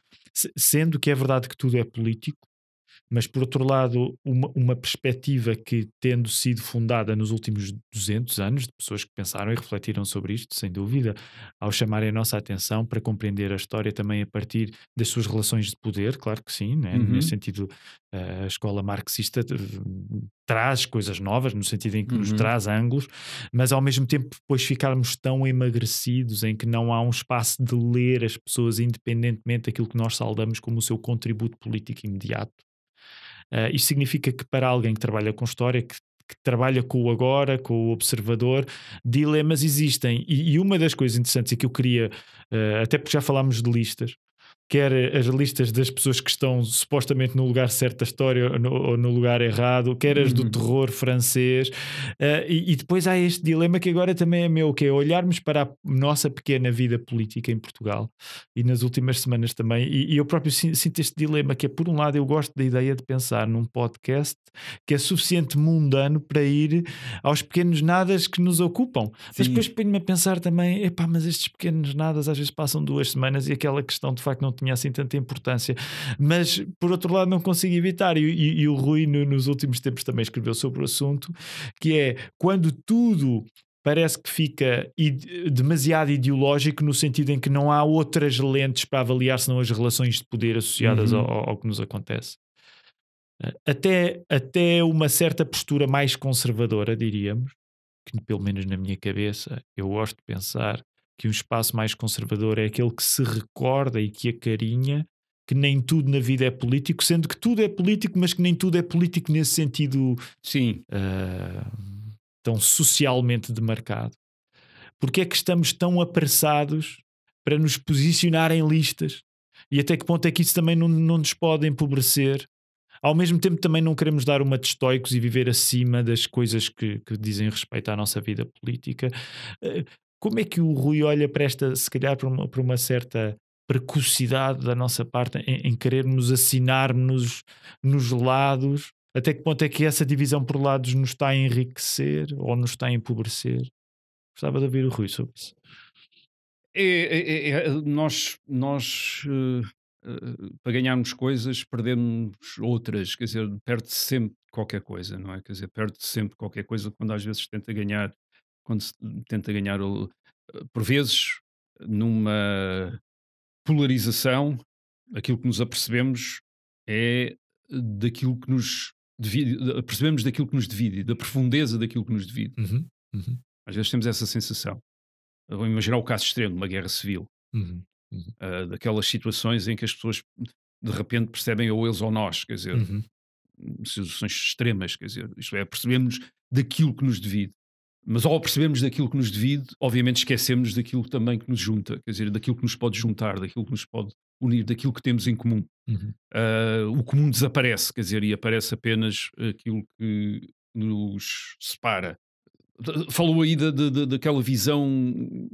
sendo que é verdade que tudo é político, mas, por outro lado, uma, uma perspectiva que, tendo sido fundada nos últimos 200 anos, de pessoas que pensaram e refletiram sobre isto, sem dúvida, ao chamarem a nossa atenção para compreender a história também a partir das suas relações de poder, claro que sim, né? uhum. nesse sentido, eh, a escola marxista traz coisas novas, no sentido em que uhum. nos traz ângulos, mas ao mesmo tempo depois ficarmos tão emagrecidos em que não há um espaço de ler as pessoas independentemente daquilo que nós saudamos como o seu contributo político imediato. Uh, isto significa que para alguém que trabalha com história, que que trabalha com o agora, com o observador, dilemas existem. E, e uma das coisas interessantes e que eu queria, uh, até porque já falámos de listas, quer as listas das pessoas que estão supostamente no lugar certo da história ou no, ou no lugar errado, quer as do uhum. terror francês. Uh, e, e, depois há este dilema que agora também é meu, que é olharmos para a nossa pequena vida política em Portugal e nas últimas semanas também. E, e eu próprio sinto este dilema, que é por um lado eu gosto da ideia de pensar num podcast que é suficiente mundano para ir aos pequenos nadas que nos ocupam. Sim. Mas depois ponho-me a pensar também, epá, mas estes pequenos nadas às vezes passam duas semanas e aquela questão de facto não tinha assim tanta importância. Mas, por outro lado, não consigo evitar, e, e, e o Rui no, nos últimos tempos também escreveu sobre o assunto, que é quando tudo parece que fica demasiado ideológico no sentido em que não há outras lentes para avaliar senão as relações de poder associadas uhum. ao, ao, que nos acontece. Até, até uma certa postura mais conservadora, diríamos, que pelo menos na minha cabeça eu gosto de pensar que um espaço mais conservador é aquele que se recorda e que acarinha que nem tudo na vida é político, sendo que tudo é político, mas que nem tudo é político nesse sentido Sim. Uh, tão socialmente demarcado. Porque é que estamos tão apressados para nos posicionar em listas? E até que ponto é que isso também não, não nos pode empobrecer? Ao mesmo tempo, também não queremos dar uma de estoicos e viver acima das coisas que, que dizem respeito à nossa vida política. Uh, como é que o Rui olha para esta, se calhar, para uma, para uma certa precocidade da nossa parte em, em querermos assinar-nos nos lados? Até que ponto é que essa divisão por lados nos está a enriquecer ou nos está a empobrecer? Gostava de ouvir o Rui sobre isso. É, é, é, é nós, nós uh, uh, para ganharmos coisas, perdemos outras, quer dizer, perde-se sempre qualquer coisa, não é? Quer dizer, perde-se sempre qualquer coisa quando às vezes tenta ganhar quando se tenta ganhar, eh, por vezes, numa polarização, aquilo que nos apercebemos é daquilo que nos divide, percebemos daquilo que nos divide, da profundeza daquilo que nos divide. Uhum, uhum. Às vezes temos essa sensação. Vamos imaginar o caso extremo, de uma guerra civil, uhum, uh, daquelas situações em que as pessoas de repente percebem ou eles ou nós, quer dizer, uhum. hum, situações extremas, quer dizer, isto é, percebemos daquilo que nos divide. Mas ao percebermos daquilo que nos divide, obviamente esquecemos daquilo também que nos junta, quer dizer, daquilo que nos pode juntar, daquilo que nos pode unir, daquilo que temos em comum. Uhum. Uh, o comum desaparece, quer dizer, e aparece apenas aquilo que nos separa. Falou aí da, da, daquela visão,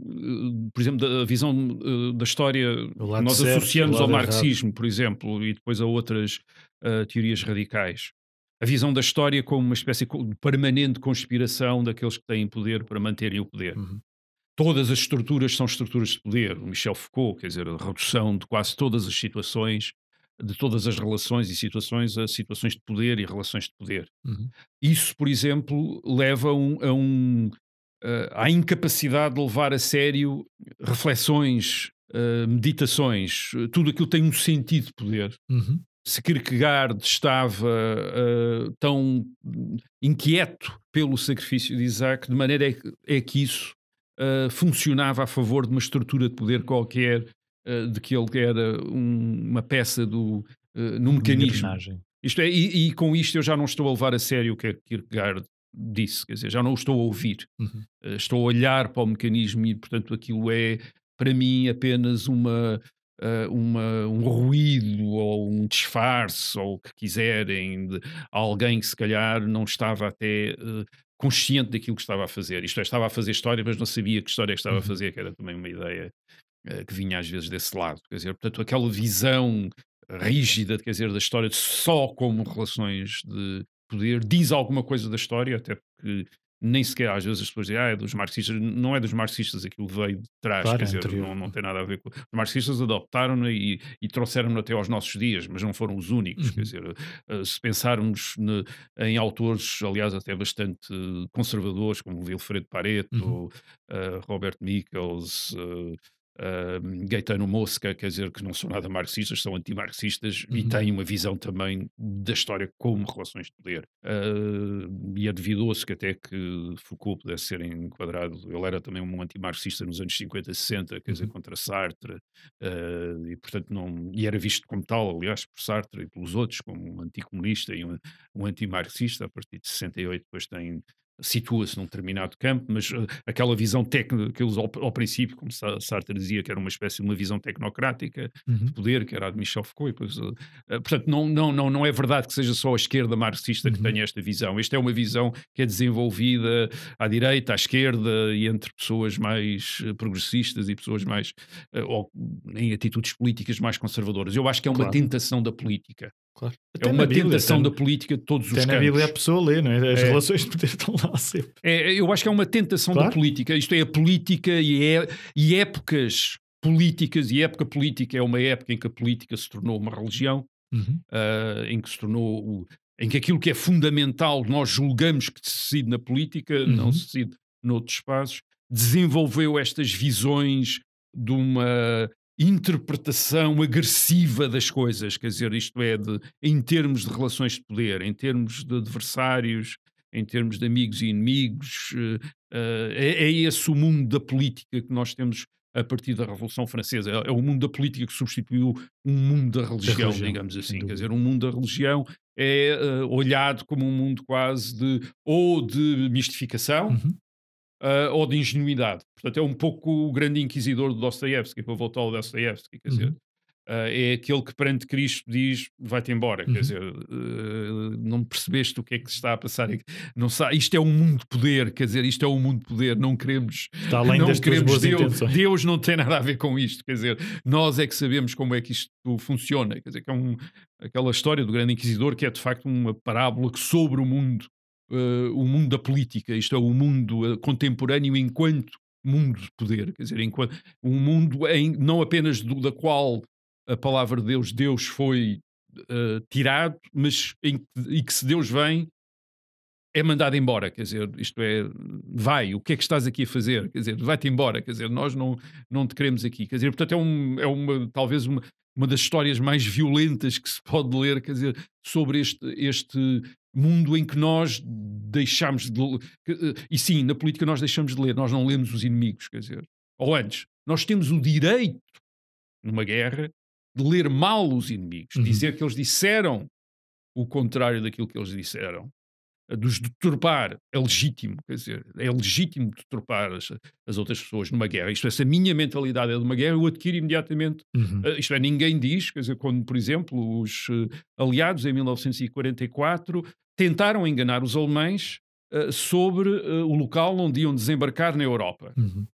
ah, por exemplo, da visão ah, da história que nós certo, associamos ao marxismo, errado. por exemplo, e depois a outras uh, teorias radicais a visão da história como uma espécie de permanente conspiração daqueles que têm poder para manterem o poder. Uhum. Todas as estruturas são estruturas de poder. O Michel Foucault, quer dizer, a redução de quase todas as situações, de todas as relações e situações a situações de poder e relações de poder. Uhum. Isso, por exemplo, leva um, a um, à incapacidade de levar a sério reflexões, eh, meditações, eh, tudo aquilo tem um sentido de poder. Uhum se Kierkegaard estava uh, tão inquieto pelo sacrifício de Isaac, de maneira é que, é que isso uh, funcionava a favor de uma estrutura de poder qualquer, uh, de que ele era um, uma peça do, num mecanismo. Isto é, e, e, com isto eu já não estou a levar a sério o que é Kierkegaard disse, quer dizer, já não o estou a ouvir, uhum. estou a olhar para o mecanismo e, portanto, aquilo é, para mim, apenas uma uh, uma, um ruído ou um disfarce ou o que quiserem de alguém que se calhar não estava até uh, consciente daquilo que estava a fazer. Isto é, estava a fazer história, mas não sabia que história é estava a uhum. fazer, que era também uma ideia uh, que vinha às vezes desse lado. Quer dizer, portanto, aquela visão rígida, quer dizer, da história só como relações de poder diz alguma coisa da história, até porque nem sequer às vezes as pessoas dizem, ah, é dos marxistas, não é dos marxistas, aquilo veio de trás, claro, quer é dizer, não, não, tem nada a ver com. Os marxistas adoptaram-no e, e trouxeram-no até aos nossos dias, mas não foram os únicos, uhum. quer dizer, eh, se pensarmos ne, em autores, aliás, até bastante eh, conservadores, como Wilfredo Pareto, uhum. uh, Robert Michels, uh, uh, Gaetano Mosca, quer dizer, que não são nada marxistas, são antimarxistas uhum. e têm uma visão também da história como relações de poder. Uh, e é se que até que Foucault pudesse ser enquadrado, ele era também um antimarxista nos anos 50, 60, quer dizer, uhum. contra Sartre, uh, e portanto não, e era visto como tal, aliás, por Sartre e pelos outros, como um anticomunista e um, um antimarxista, a partir de 68 depois tem situa-se num determinado campo, mas uh, aquela visão técnica que eles ao, ao, princípio, como Sartre dizia, que era uma espécie de uma visão tecnocrática uhum. de poder, que era a de Michel Foucault. Depois, uh, portanto, não, não, não, não é verdade que seja só a esquerda marxista uhum. que tenha esta visão. Esta é uma visão que é desenvolvida à direita, à esquerda e entre pessoas mais progressistas e pessoas mais ou, em atitudes políticas mais conservadoras. Eu acho que é uma claro. tentação da política. Claro. É até é uma Bíblia, tentação tem, da política de todos os campos. Até na Bíblia a pessoa lê, não é? As é. relações de poder estão lá sempre. É, eu acho que é uma tentação claro. da política. Isto é a política e, é, e épocas políticas. E época política é uma época em que a política se tornou uma religião, uhum. uh, em que se tornou... O, em que aquilo que é fundamental, nós julgamos que se decide na política, uhum. não se decide noutros espaços. Desenvolveu estas visões de uma interpretação agressiva das coisas, quer dizer, isto é, de, em termos de relações de poder, em termos de adversários, em termos de amigos e inimigos. Eh, eh, é, é esse o mundo da política que nós temos a partir da Revolução Francesa. É, é o mundo da política que substituiu um mundo da religião, da religião digamos assim. Quer dizer, um mundo da religião é uh, olhado como um mundo quase de ou de mistificação, uhum uh, ou de ingenuidade. Portanto, é um pouco o grande inquisidor do Dostoiévski, para voltar ao Dostoiévski, quer uhum. dizer. Uh, é aquele que perante Cristo diz vai-te embora, uhum. quer dizer, uh, não percebeste o que é que se está a passar não sabe, isto é um mundo de poder quer dizer, isto é um mundo de poder, não queremos está além não das queremos Deus, Deus não tem nada a ver com isto, quer dizer nós é que sabemos como é que isto funciona quer dizer, que é um, aquela história do grande inquisidor que é de facto uma parábola sobre o mundo uh, o mundo da política, isto é, o mundo eh, contemporâneo enquanto mundo de poder, quer dizer, enquanto, um mundo em, não apenas do, da qual a palavra de Deus, Deus foi uh, tirado, mas em, e que se Deus vem, é mandado embora, quer dizer, isto é, vai, o que é que estás aqui a fazer? Quer dizer, vai-te embora, quer dizer, nós não, não te queremos aqui, quer dizer, portanto é, um, é uma, talvez uma, uma das histórias mais violentas que se pode ler, quer dizer, sobre este, este mundo em que nós deixamos de eh, e sim, na política nós deixamos de ler, nós não lemos os inimigos, quer dizer, ou antes, nós temos o direito numa guerra de ler mal os inimigos, uhum. dizer que eles disseram o contrário daquilo que eles disseram de deturpar é legítimo, quer dizer, é legítimo deturpar as, as outras pessoas numa guerra. Isto é, se a minha mentalidade é de uma guerra, eu adquiro imediatamente. Uhum. Ah, isto é, ninguém diz, quer dizer, quando, por exemplo, os uh, aliados em 1944 tentaram enganar os alemães uh, sobre o local onde iam desembarcar na Europa. Uhum.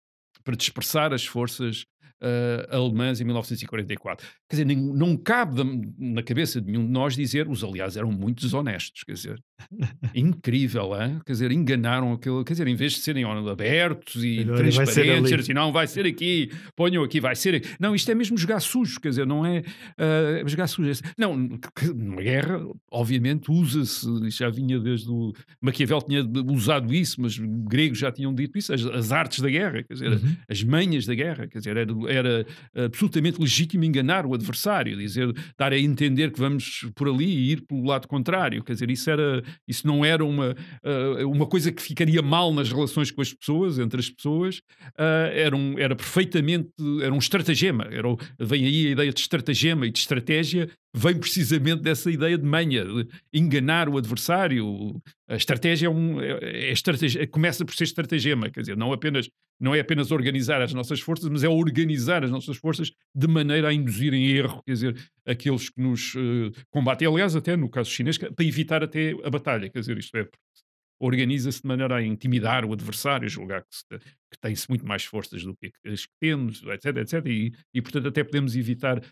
Para dispersar as forças uh, alemãs em 1944. Quer dizer, nem, não cabe na cabeça de nenhum de nós dizer, os aliados eram muito desonestos, quer dizer, [laughs] incrível, hein? quer dizer, enganaram aquilo, quer dizer, em vez de serem abertos e não, transparentes, dizer assim, não, vai ser aqui, ponham aqui, vai ser aqui. Não, isto é mesmo jogar sujo, quer dizer, não é uh, jogar sujo. É não, numa guerra, obviamente, usa-se, já vinha desde o... Maquiavel tinha usado isso, mas gregos já tinham dito isso, as, as artes da guerra, quer dizer, uhum. as manhas da guerra, quer dizer, era, era eh, absolutamente legítimo enganar o adversário, dizer, dar a entender que vamos por ali e ir pelo lado contrário. Quer dizer, isso, era, isso não era uma, eh, uma coisa que ficaria mal nas relações com as pessoas, entre as pessoas, eh, era, um, era perfeitamente, era um estratagema. Era, vem aí a ideia de estratagema e de estratégia, vem precisamente dessa ideia de manha, de enganar o adversário. A estratégia é um. É, é estratégia, começa por ser estratagema, quer dizer, não apenas não é apenas organizar as nossas forças, mas é organizar as nossas forças de maneira a induzir em erro, quer dizer, aqueles que nos uh, combatem. Aliás, até no caso chinês, para evitar até a batalha, quer dizer, isto é, organiza-se de maneira a intimidar o adversário, julgar que, que tem-se muito mais forças do que as que temos, etc, etc, e, e portanto até podemos evitar uh,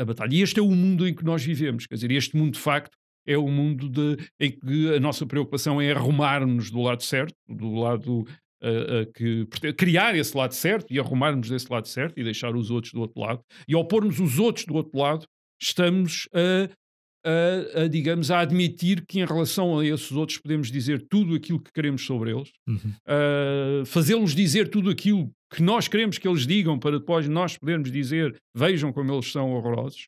a batalha. E este é o mundo em que nós vivemos, quer dizer, este mundo de facto é o mundo de, em que a nossa preocupação é arrumar-nos do lado certo, do lado a que criar esse lado certo e arrumarmos desse lado certo e deixar os outros do outro lado e ao pormos os outros do outro lado estamos a, a, a, digamos a admitir que em relação a esses outros podemos dizer tudo aquilo que queremos sobre eles uhum. fazê-los dizer tudo aquilo que nós queremos que eles digam para depois nós podermos dizer vejam como eles são horrorosos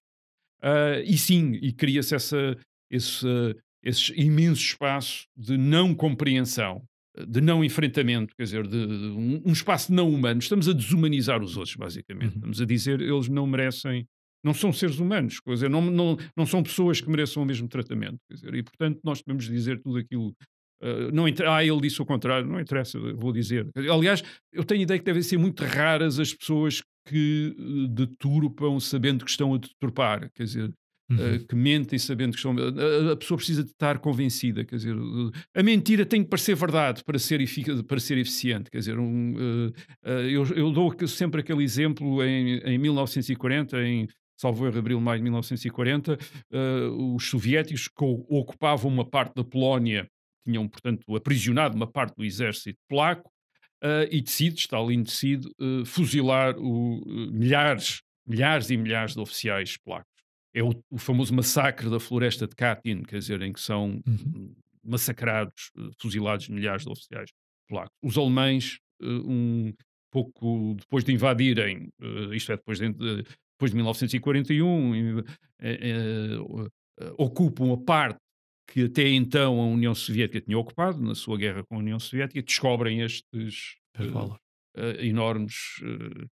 uh, e sim e cria-se essa esse, esse imenso espaço de não compreensão de não enfrentamento, quer dizer, de um, um, espaço não humano. Estamos a desumanizar os outros, basicamente. Uhum. Estamos a dizer eles não merecem, não são seres humanos, quer dizer, não, não, não são pessoas que mereçam o mesmo tratamento. Quer dizer, e, portanto, nós podemos dizer tudo aquilo. Uh, não ah, ele disse o contrário, não interessa, vou dizer. Aliás, eu tenho a ideia que devem ser muito raras as pessoas que eh, deturpam sabendo que estão a deturpar. Quer dizer, uhum. Eh, que mentem sabendo que são. Eh, a, pessoa precisa de estar convencida, quer dizer, eh, a mentira tem que parecer verdade para ser, para ser eficiente, quer dizer, um, eu, eu, dou sempre aquele exemplo em, em 1940, em salvo erro, abril, maio de 1940, uh, os soviéticos ocupavam uma parte da Polónia, tinham, portanto, aprisionado uma parte do exército polaco uh, e decide, Stalin decide, uh, fuzilar o, milhares, milhares e milhares de oficiais polacos é o, o, famoso massacre da floresta de Katyn, quer dizer, em que são uhum. massacrados, eh, fuzilados milhares de oficiais polacos. Os alemães, eh, um pouco depois de invadirem, eh, isto é, depois de, depois de 1941, ocupam a parte que até então a União Soviética tinha ocupado, na sua guerra com a União Soviética, descobrem estes uh, enormes uh,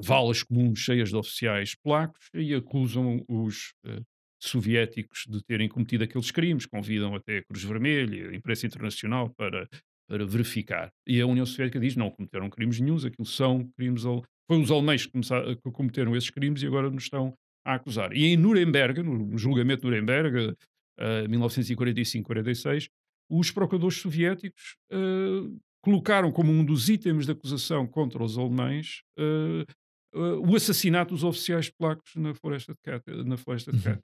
valas comuns cheias de oficiais polacos e acusam os eh, soviéticos de terem cometido aqueles crimes, convidam até a Cruz Vermelha, a imprensa internacional para, para verificar. E a União Soviética diz, não cometeram crimes nenhums, aquilo são crimes... Foi os alemães que, que cometeram esses crimes e agora nos estão a acusar. E em Nuremberg, no julgamento de Nuremberg, uh, eh, 1945-46, os procuradores soviéticos uh, colocaram como um dos itens de acusação contra os alemães uh, uh, o assassinato dos oficiais polacos na floresta de Katyn. Eh, na floresta de Uhum.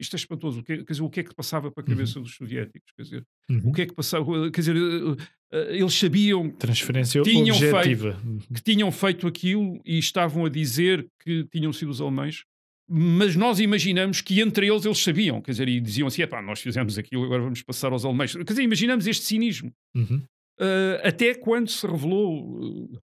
Isto é espantoso. O que, quer dizer, o que é que passava para a uhum. cabeça uhum. dos soviéticos? Quer dizer, uhum. o que uhum. é que passava? Quer dizer, eles sabiam transferência tinham objetiva feito, que tinham feito aquilo e estavam a dizer que tinham sido os alemães. Mas nós imaginamos que entre eles eles sabiam, quer dizer, e diziam assim: é pá, nós fizemos aquilo, agora vamos passar aos alemães. Quer dizer, imaginamos este cinismo. Uhum. Uh, até quando se revelou, uh,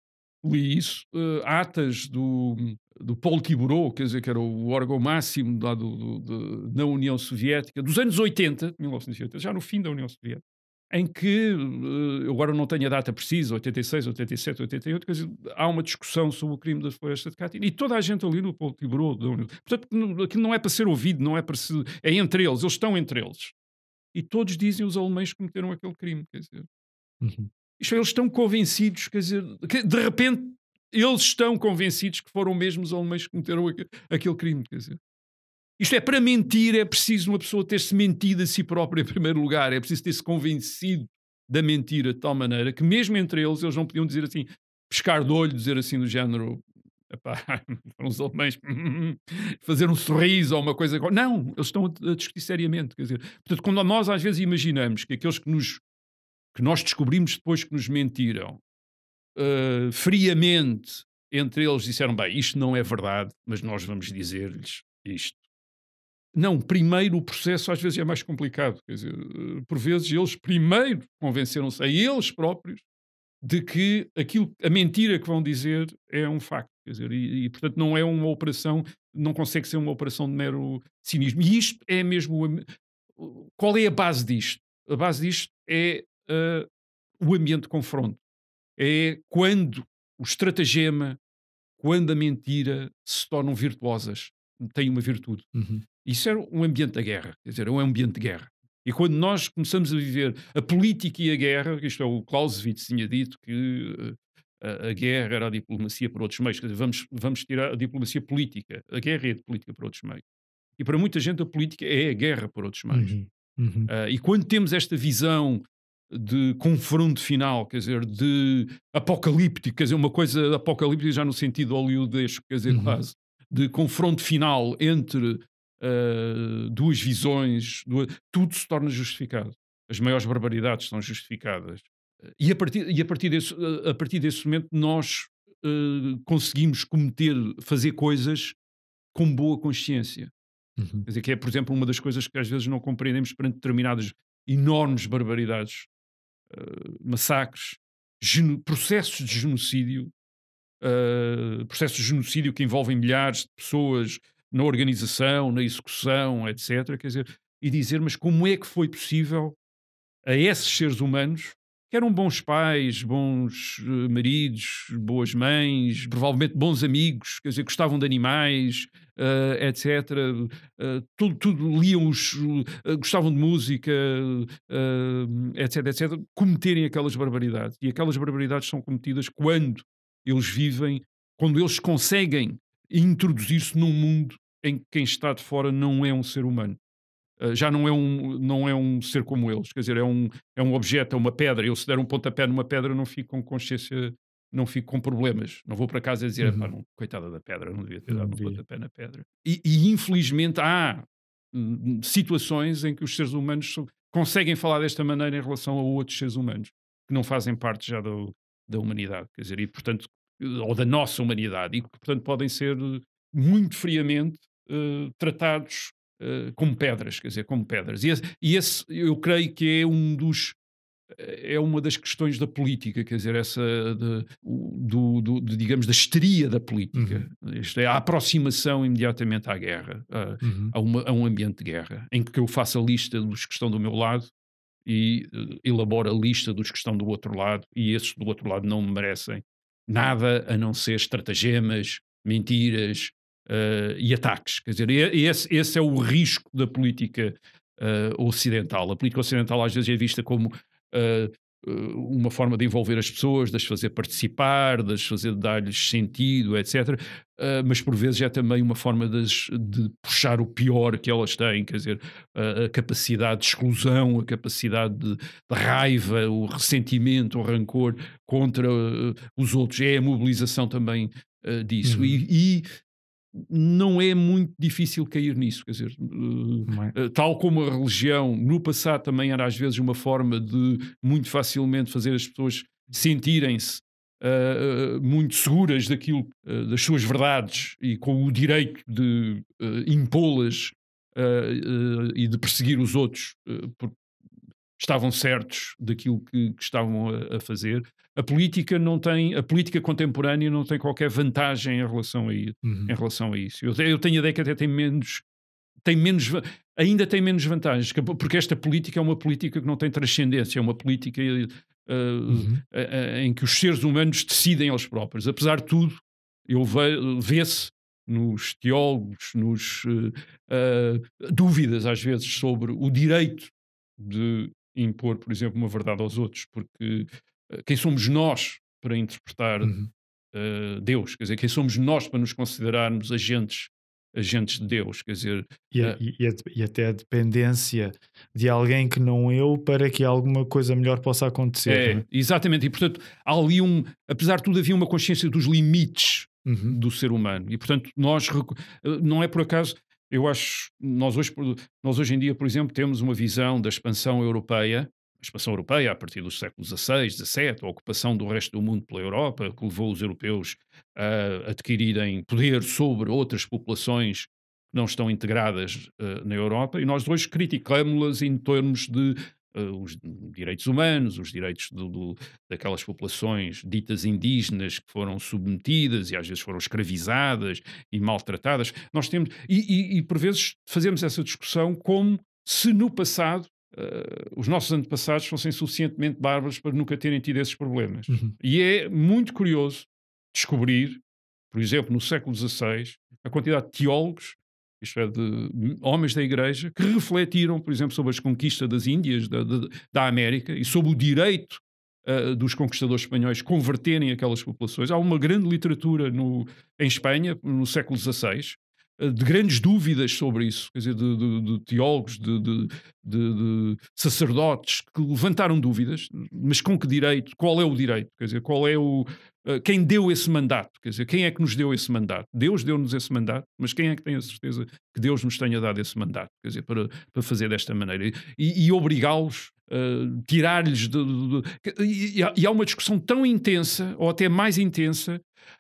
li isso, uh, atas do, do Politburo, quer dizer, que era o órgão máximo da, do, do, da União Soviética, dos anos 80, 1980, já no fim da União Soviética, em que, uh, agora não tenho a data precisa, 86, 87, 88, quer dizer, há uma discussão sobre o crime da floresta de Katyn, e toda a gente ali no Politburo da União. Portanto, aquilo não é para ser ouvido, não é para ser... É entre eles, eles estão entre eles. E todos dizem os alemães cometeram aquele crime, quer dizer... Uhum. Isto, eles estão convencidos, quer dizer, que de repente eles estão convencidos que foram mesmo os alemães que cometeram aquele crime, quer dizer. Isto é para mentir, é preciso uma pessoa ter-se mentido a si própria em primeiro lugar, é preciso ter-se convencido da mentira de tal maneira que mesmo entre eles eles não podiam dizer assim, pescar de olho, dizer assim do género, [laughs] foram os alemães [laughs] fazer um sorriso ou uma coisa. Não, eles estão a discutir seriamente. Quer dizer, portanto, quando nós às vezes imaginamos que aqueles que nos que nós descobrimos depois que nos mentiram, uh, friamente entre eles disseram: bem, isto não é verdade, mas nós vamos dizer-lhes isto. Não, primeiro o processo às vezes é mais complicado. Quer dizer, eh, por vezes eles primeiro convenceram-se a eles próprios de que aquilo, a mentira que vão dizer é um facto. Quer dizer, e, e portanto não é uma operação, não consegue ser uma operação de mero cinismo. E isto é mesmo. Qual é a base disto? A base disto é uh, o ambiente de confronto. É quando o estratagema, quando a mentira se tornam virtuosas, têm uma virtude. Uhum. Isso é um ambiente da guerra, quer dizer, é um ambiente de guerra. E quando nós começamos a viver a política e a guerra, isto é, o Clausewitz tinha dito que ah, a, a guerra era a diplomacia por outros meios, quer dizer, vamos, vamos tirar a diplomacia política, a guerra é a política por outros meios. E para muita gente a política é a guerra por outros meios. Uhum. Uhum. Uh, e quando temos esta visão de confronto final, quer dizer, de apocalíptico, quer dizer, uma coisa apocalíptica já no sentido hollywoodesco, quer dizer, uhum. quase, de confronto final entre uh, duas visões, duas, tudo se torna justificado. As maiores barbaridades são justificadas. E a partir, e a partir, desse, eh, a partir desse momento nós uh, conseguimos cometer, fazer coisas com boa consciência. Uhum. Quer dizer, que é, por exemplo, uma das coisas que às vezes não compreendemos perante determinadas enormes barbaridades eh, massacres, processos de genocídio, uh, processos de genocídio que envolvem milhares de pessoas na organização, na execução, etc. Quer dizer, e dizer, mas como é que foi possível a esses seres humanos que eram bons pais, bons eh, maridos, boas mães, provavelmente bons amigos, quer dizer, gostavam de animais, uh, eh, etc. Uh, eh, tudo, tudo, liam os, uh, gostavam de música, etc, etc. Cometerem aquelas barbaridades. E aquelas barbaridades são cometidas quando eles vivem, quando eles conseguem introduzir-se num mundo em que quem está de fora não é um ser humano. Ah, já não é, um, não é um ser como eles, quer dizer, é um, é um objeto, é uma pedra. Eu, se der um pontapé numa pedra, não fico com consciência, não fico com problemas. Não vou para casa dizer, uhum. não, coitada da pedra, não devia ter dado um pontapé na pedra. E, e, infelizmente há hum, hum, situações em que os seres humanos conseguem falar desta maneira em relação a outros seres humanos que não fazem parte já do, da humanidade, quer dizer, e portanto, eh, ou da nossa humanidade, e que portanto podem ser eh, muito friamente uh, tratados eh, como pedras, quer dizer, como pedras. E esse, e esse, eu creio que é um dos é uma das questões da política, quer dizer, essa de, do, do de, digamos da histeria da política, uhum. isto é a aproximação imediatamente à guerra, a, uhum. a, uma, a, um ambiente de guerra, em que eu faço a lista dos que estão do meu lado e uh, elaboro a lista dos que estão do outro lado e esses do outro lado não merecem nada a não ser estratagemas, mentiras, uh, e ataques. Quer dizer, esse, esse, é o risco da política uh, ocidental. A política ocidental às vezes é vista como eh, uma forma de envolver as pessoas, de as fazer participar, de as fazer dar-lhes sentido, etc. Uh, mas por vezes é também uma forma de, de, puxar o pior que elas têm, quer dizer, a capacidade de exclusão, a capacidade de, de raiva, o ressentimento, o rancor contra uh, os outros. É a mobilização também disso. Uhum. E, e, não é muito difícil cair nisso, quer dizer, é? eh, eh, tal como a religião no passado também era às vezes uma forma de muito facilmente fazer as pessoas sentirem-se uh, uh, muito seguras daquilo, uh, das suas verdades e com o direito de impô-las e de perseguir os outros por, estavam certos daquilo que, que estavam a, a, fazer. A política não tem, a política contemporânea não tem qualquer vantagem em relação a, uhum. em relação a isso. Eu, eu tenho a ideia que até tem menos, tem menos, ainda tem menos vantagens, porque esta política é uma política que não tem transcendência, é uma política uh, uhum. Eh, eh, em que os seres humanos decidem eles próprios. Apesar de tudo, eu vê-se nos teólogos, nos dúvidas às vezes sobre o direito de impor, por exemplo, uma verdade aos outros, porque eh, quem somos nós para interpretar uhum. uh, Deus? Quer dizer, quem somos nós para nos considerarmos agentes, agentes de Deus? Quer dizer, e, a, uh, e, a, e, até a dependência de alguém que não eu para que alguma coisa melhor possa acontecer. É, é? exatamente. E portanto, ali um, apesar de tudo, havia uma consciência dos limites. Uhum. Do ser humano. E portanto, nós não é por acaso eu acho, nós hoje, nós hoje em dia, por exemplo, temos uma visão da expansão europeia, a expansão europeia a partir dos séculos XVI, XVII, a ocupação do resto do mundo pela Europa, que levou os europeus a adquirirem poder sobre outras populações que não estão integradas uh, na Europa, e nós hoje criticamos-las em termos de eh, os direitos humanos, os direitos do, do, daquelas populações ditas indígenas que foram submetidas e às vezes foram escravizadas e maltratadas. Nós temos, e, e, e por vezes fazemos essa discussão como se no passado Uh, os nossos antepassados fossem suficientemente bárbaros para nunca terem tido esses problemas. Uhum. E é muito curioso descobrir, por exemplo, no século XVI, a quantidade de teólogos isto é, de homens da Igreja, que refletiram, por exemplo, sobre as conquistas das Índias, da, da América, e sobre o direito uh, dos conquistadores espanhóis converterem aquelas populações. Há uma grande literatura no, em Espanha, no século XVI, uh, eh, de grandes dúvidas sobre isso, quer dizer, de, de, de teólogos, de, de, sacerdotes que levantaram dúvidas, mas com que direito, qual é o direito, quer dizer, qual é o, ah, quem deu esse mandato? Quer dizer, quem é que nos deu esse mandato? Deus deu-nos esse mandato, mas quem é que tem a certeza que Deus nos tenha dado esse mandato? Quer dizer, para, para fazer desta maneira e, e obrigá-los, uh, tirar-lhes. De, de, de, e, e, há uma discussão tão intensa, ou até mais intensa,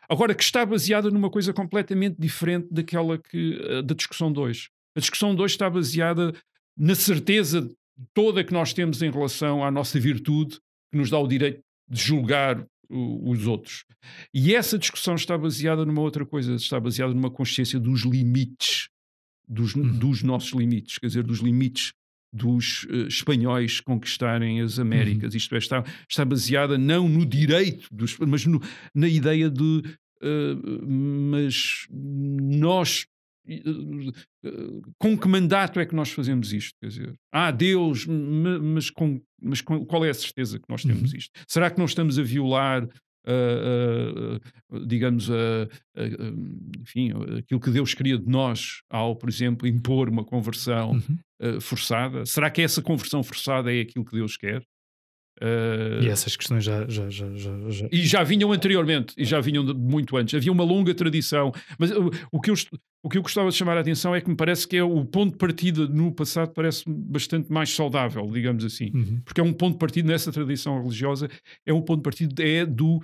agora que está baseada numa coisa completamente diferente daquela que, uh, da discussão 2. A discussão 2 está baseada na certeza toda que nós temos em relação à nossa virtude, que nos dá o direito de julgar os outros. E essa discussão está baseada numa outra coisa, está baseada numa consciência dos limites, dos, uhum. dos nossos limites, quer dizer, dos limites dos uh, espanhóis conquistarem as uhum. Américas. Uhum. Isto é, está, está baseada não no direito, dos, mas no, na ideia de. Uh, mas nós eh, eh, com que mandato é que nós fazemos isto? Quer dizer, ah, Deus, mas, com, mas com, qual é a certeza que nós temos uhum. isto? Será que não estamos a violar Uh, uh, uh, digamos, enfim, aquilo que Deus queria de nós ao, por exemplo, impor uma conversão uhum. forçada? Será que essa conversão forçada é aquilo que Deus quer? Uh, e essas questões já, já, já, já, E já vinham anteriormente, e já vinham de, muito antes. Havia uma longa tradição. Mas o, que eu, o que eu gostava de chamar a atenção é que me parece que é o ponto de partida no passado parece bastante mais saudável, digamos assim. Uhum. Porque é um ponto de partida nessa tradição religiosa, é um ponto de partida é do,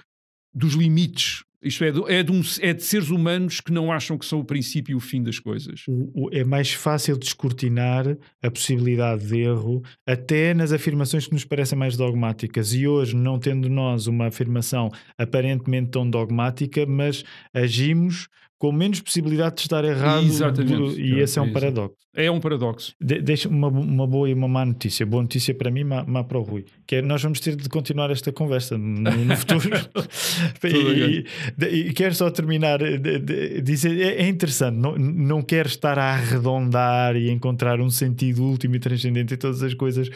dos limites isto é de, é, de um, é de, seres humanos que não acham que são o princípio e o fim das coisas. é mais fácil descortinar a possibilidade de erro, até nas afirmações que nos parecem mais dogmáticas. E hoje, não tendo nós uma afirmação aparentemente tão dogmática, mas agimos com menos possibilidade de estar errado. Exatamente. Do, e esse é um é paradoxo. É um paradoxo. De, deixa uma, uma boa e uma má notícia. Boa notícia para mim, má, má para o Rui. Que é, nós vamos ter de continuar esta conversa no, no [laughs] futuro. e, e, e, quero só terminar. Eh, de, de, dizer, é, é, interessante. Não, não quero estar a arredondar e encontrar um sentido último e transcendente em todas as coisas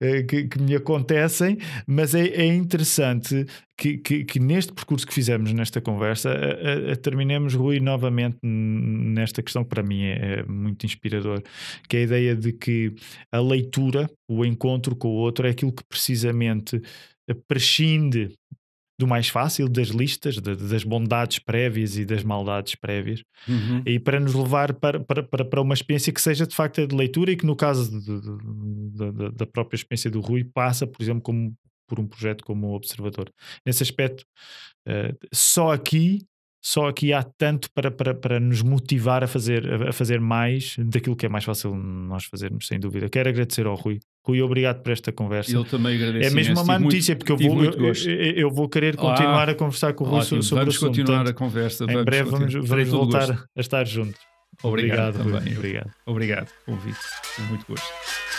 eh, que, que, me acontecem, mas é, é interessante que, que, que, neste percurso que fizemos nesta conversa, a, a, a terminemos, Rui, novamente nesta questão que para mim é, é muito inspirador, que é a ideia de que a leitura, o encontro com o outro, é aquilo que precisamente eh, prescinde do mais fácil, das listas, de, das bondades prévias e das maldades prévias, uhum. e para nos levar para, para, para, uma experiência que seja de facto a de leitura e que, no caso de, de, da própria experiência do Rui, passa, por exemplo, como, por um projeto como o Observador. Nesse aspecto, uh, só aqui só aqui há tanto para, para, para nos motivar a fazer, a fazer mais daquilo que é mais fácil nós fazermos, sem dúvida. Quero agradecer ao Rui. Rui, obrigado por esta conversa. Eu também agradeço. É mesmo uma má notícia, porque eu vou, eu, eu, vou querer ah, continuar ah, a conversar com o Rui sobre vamos o Vamos continuar a conversa. Em breve vamos, vamos voltar a estar juntos. Obrigado, obrigado também. Rui. Obrigado. Obrigado. Convite. Muito gosto.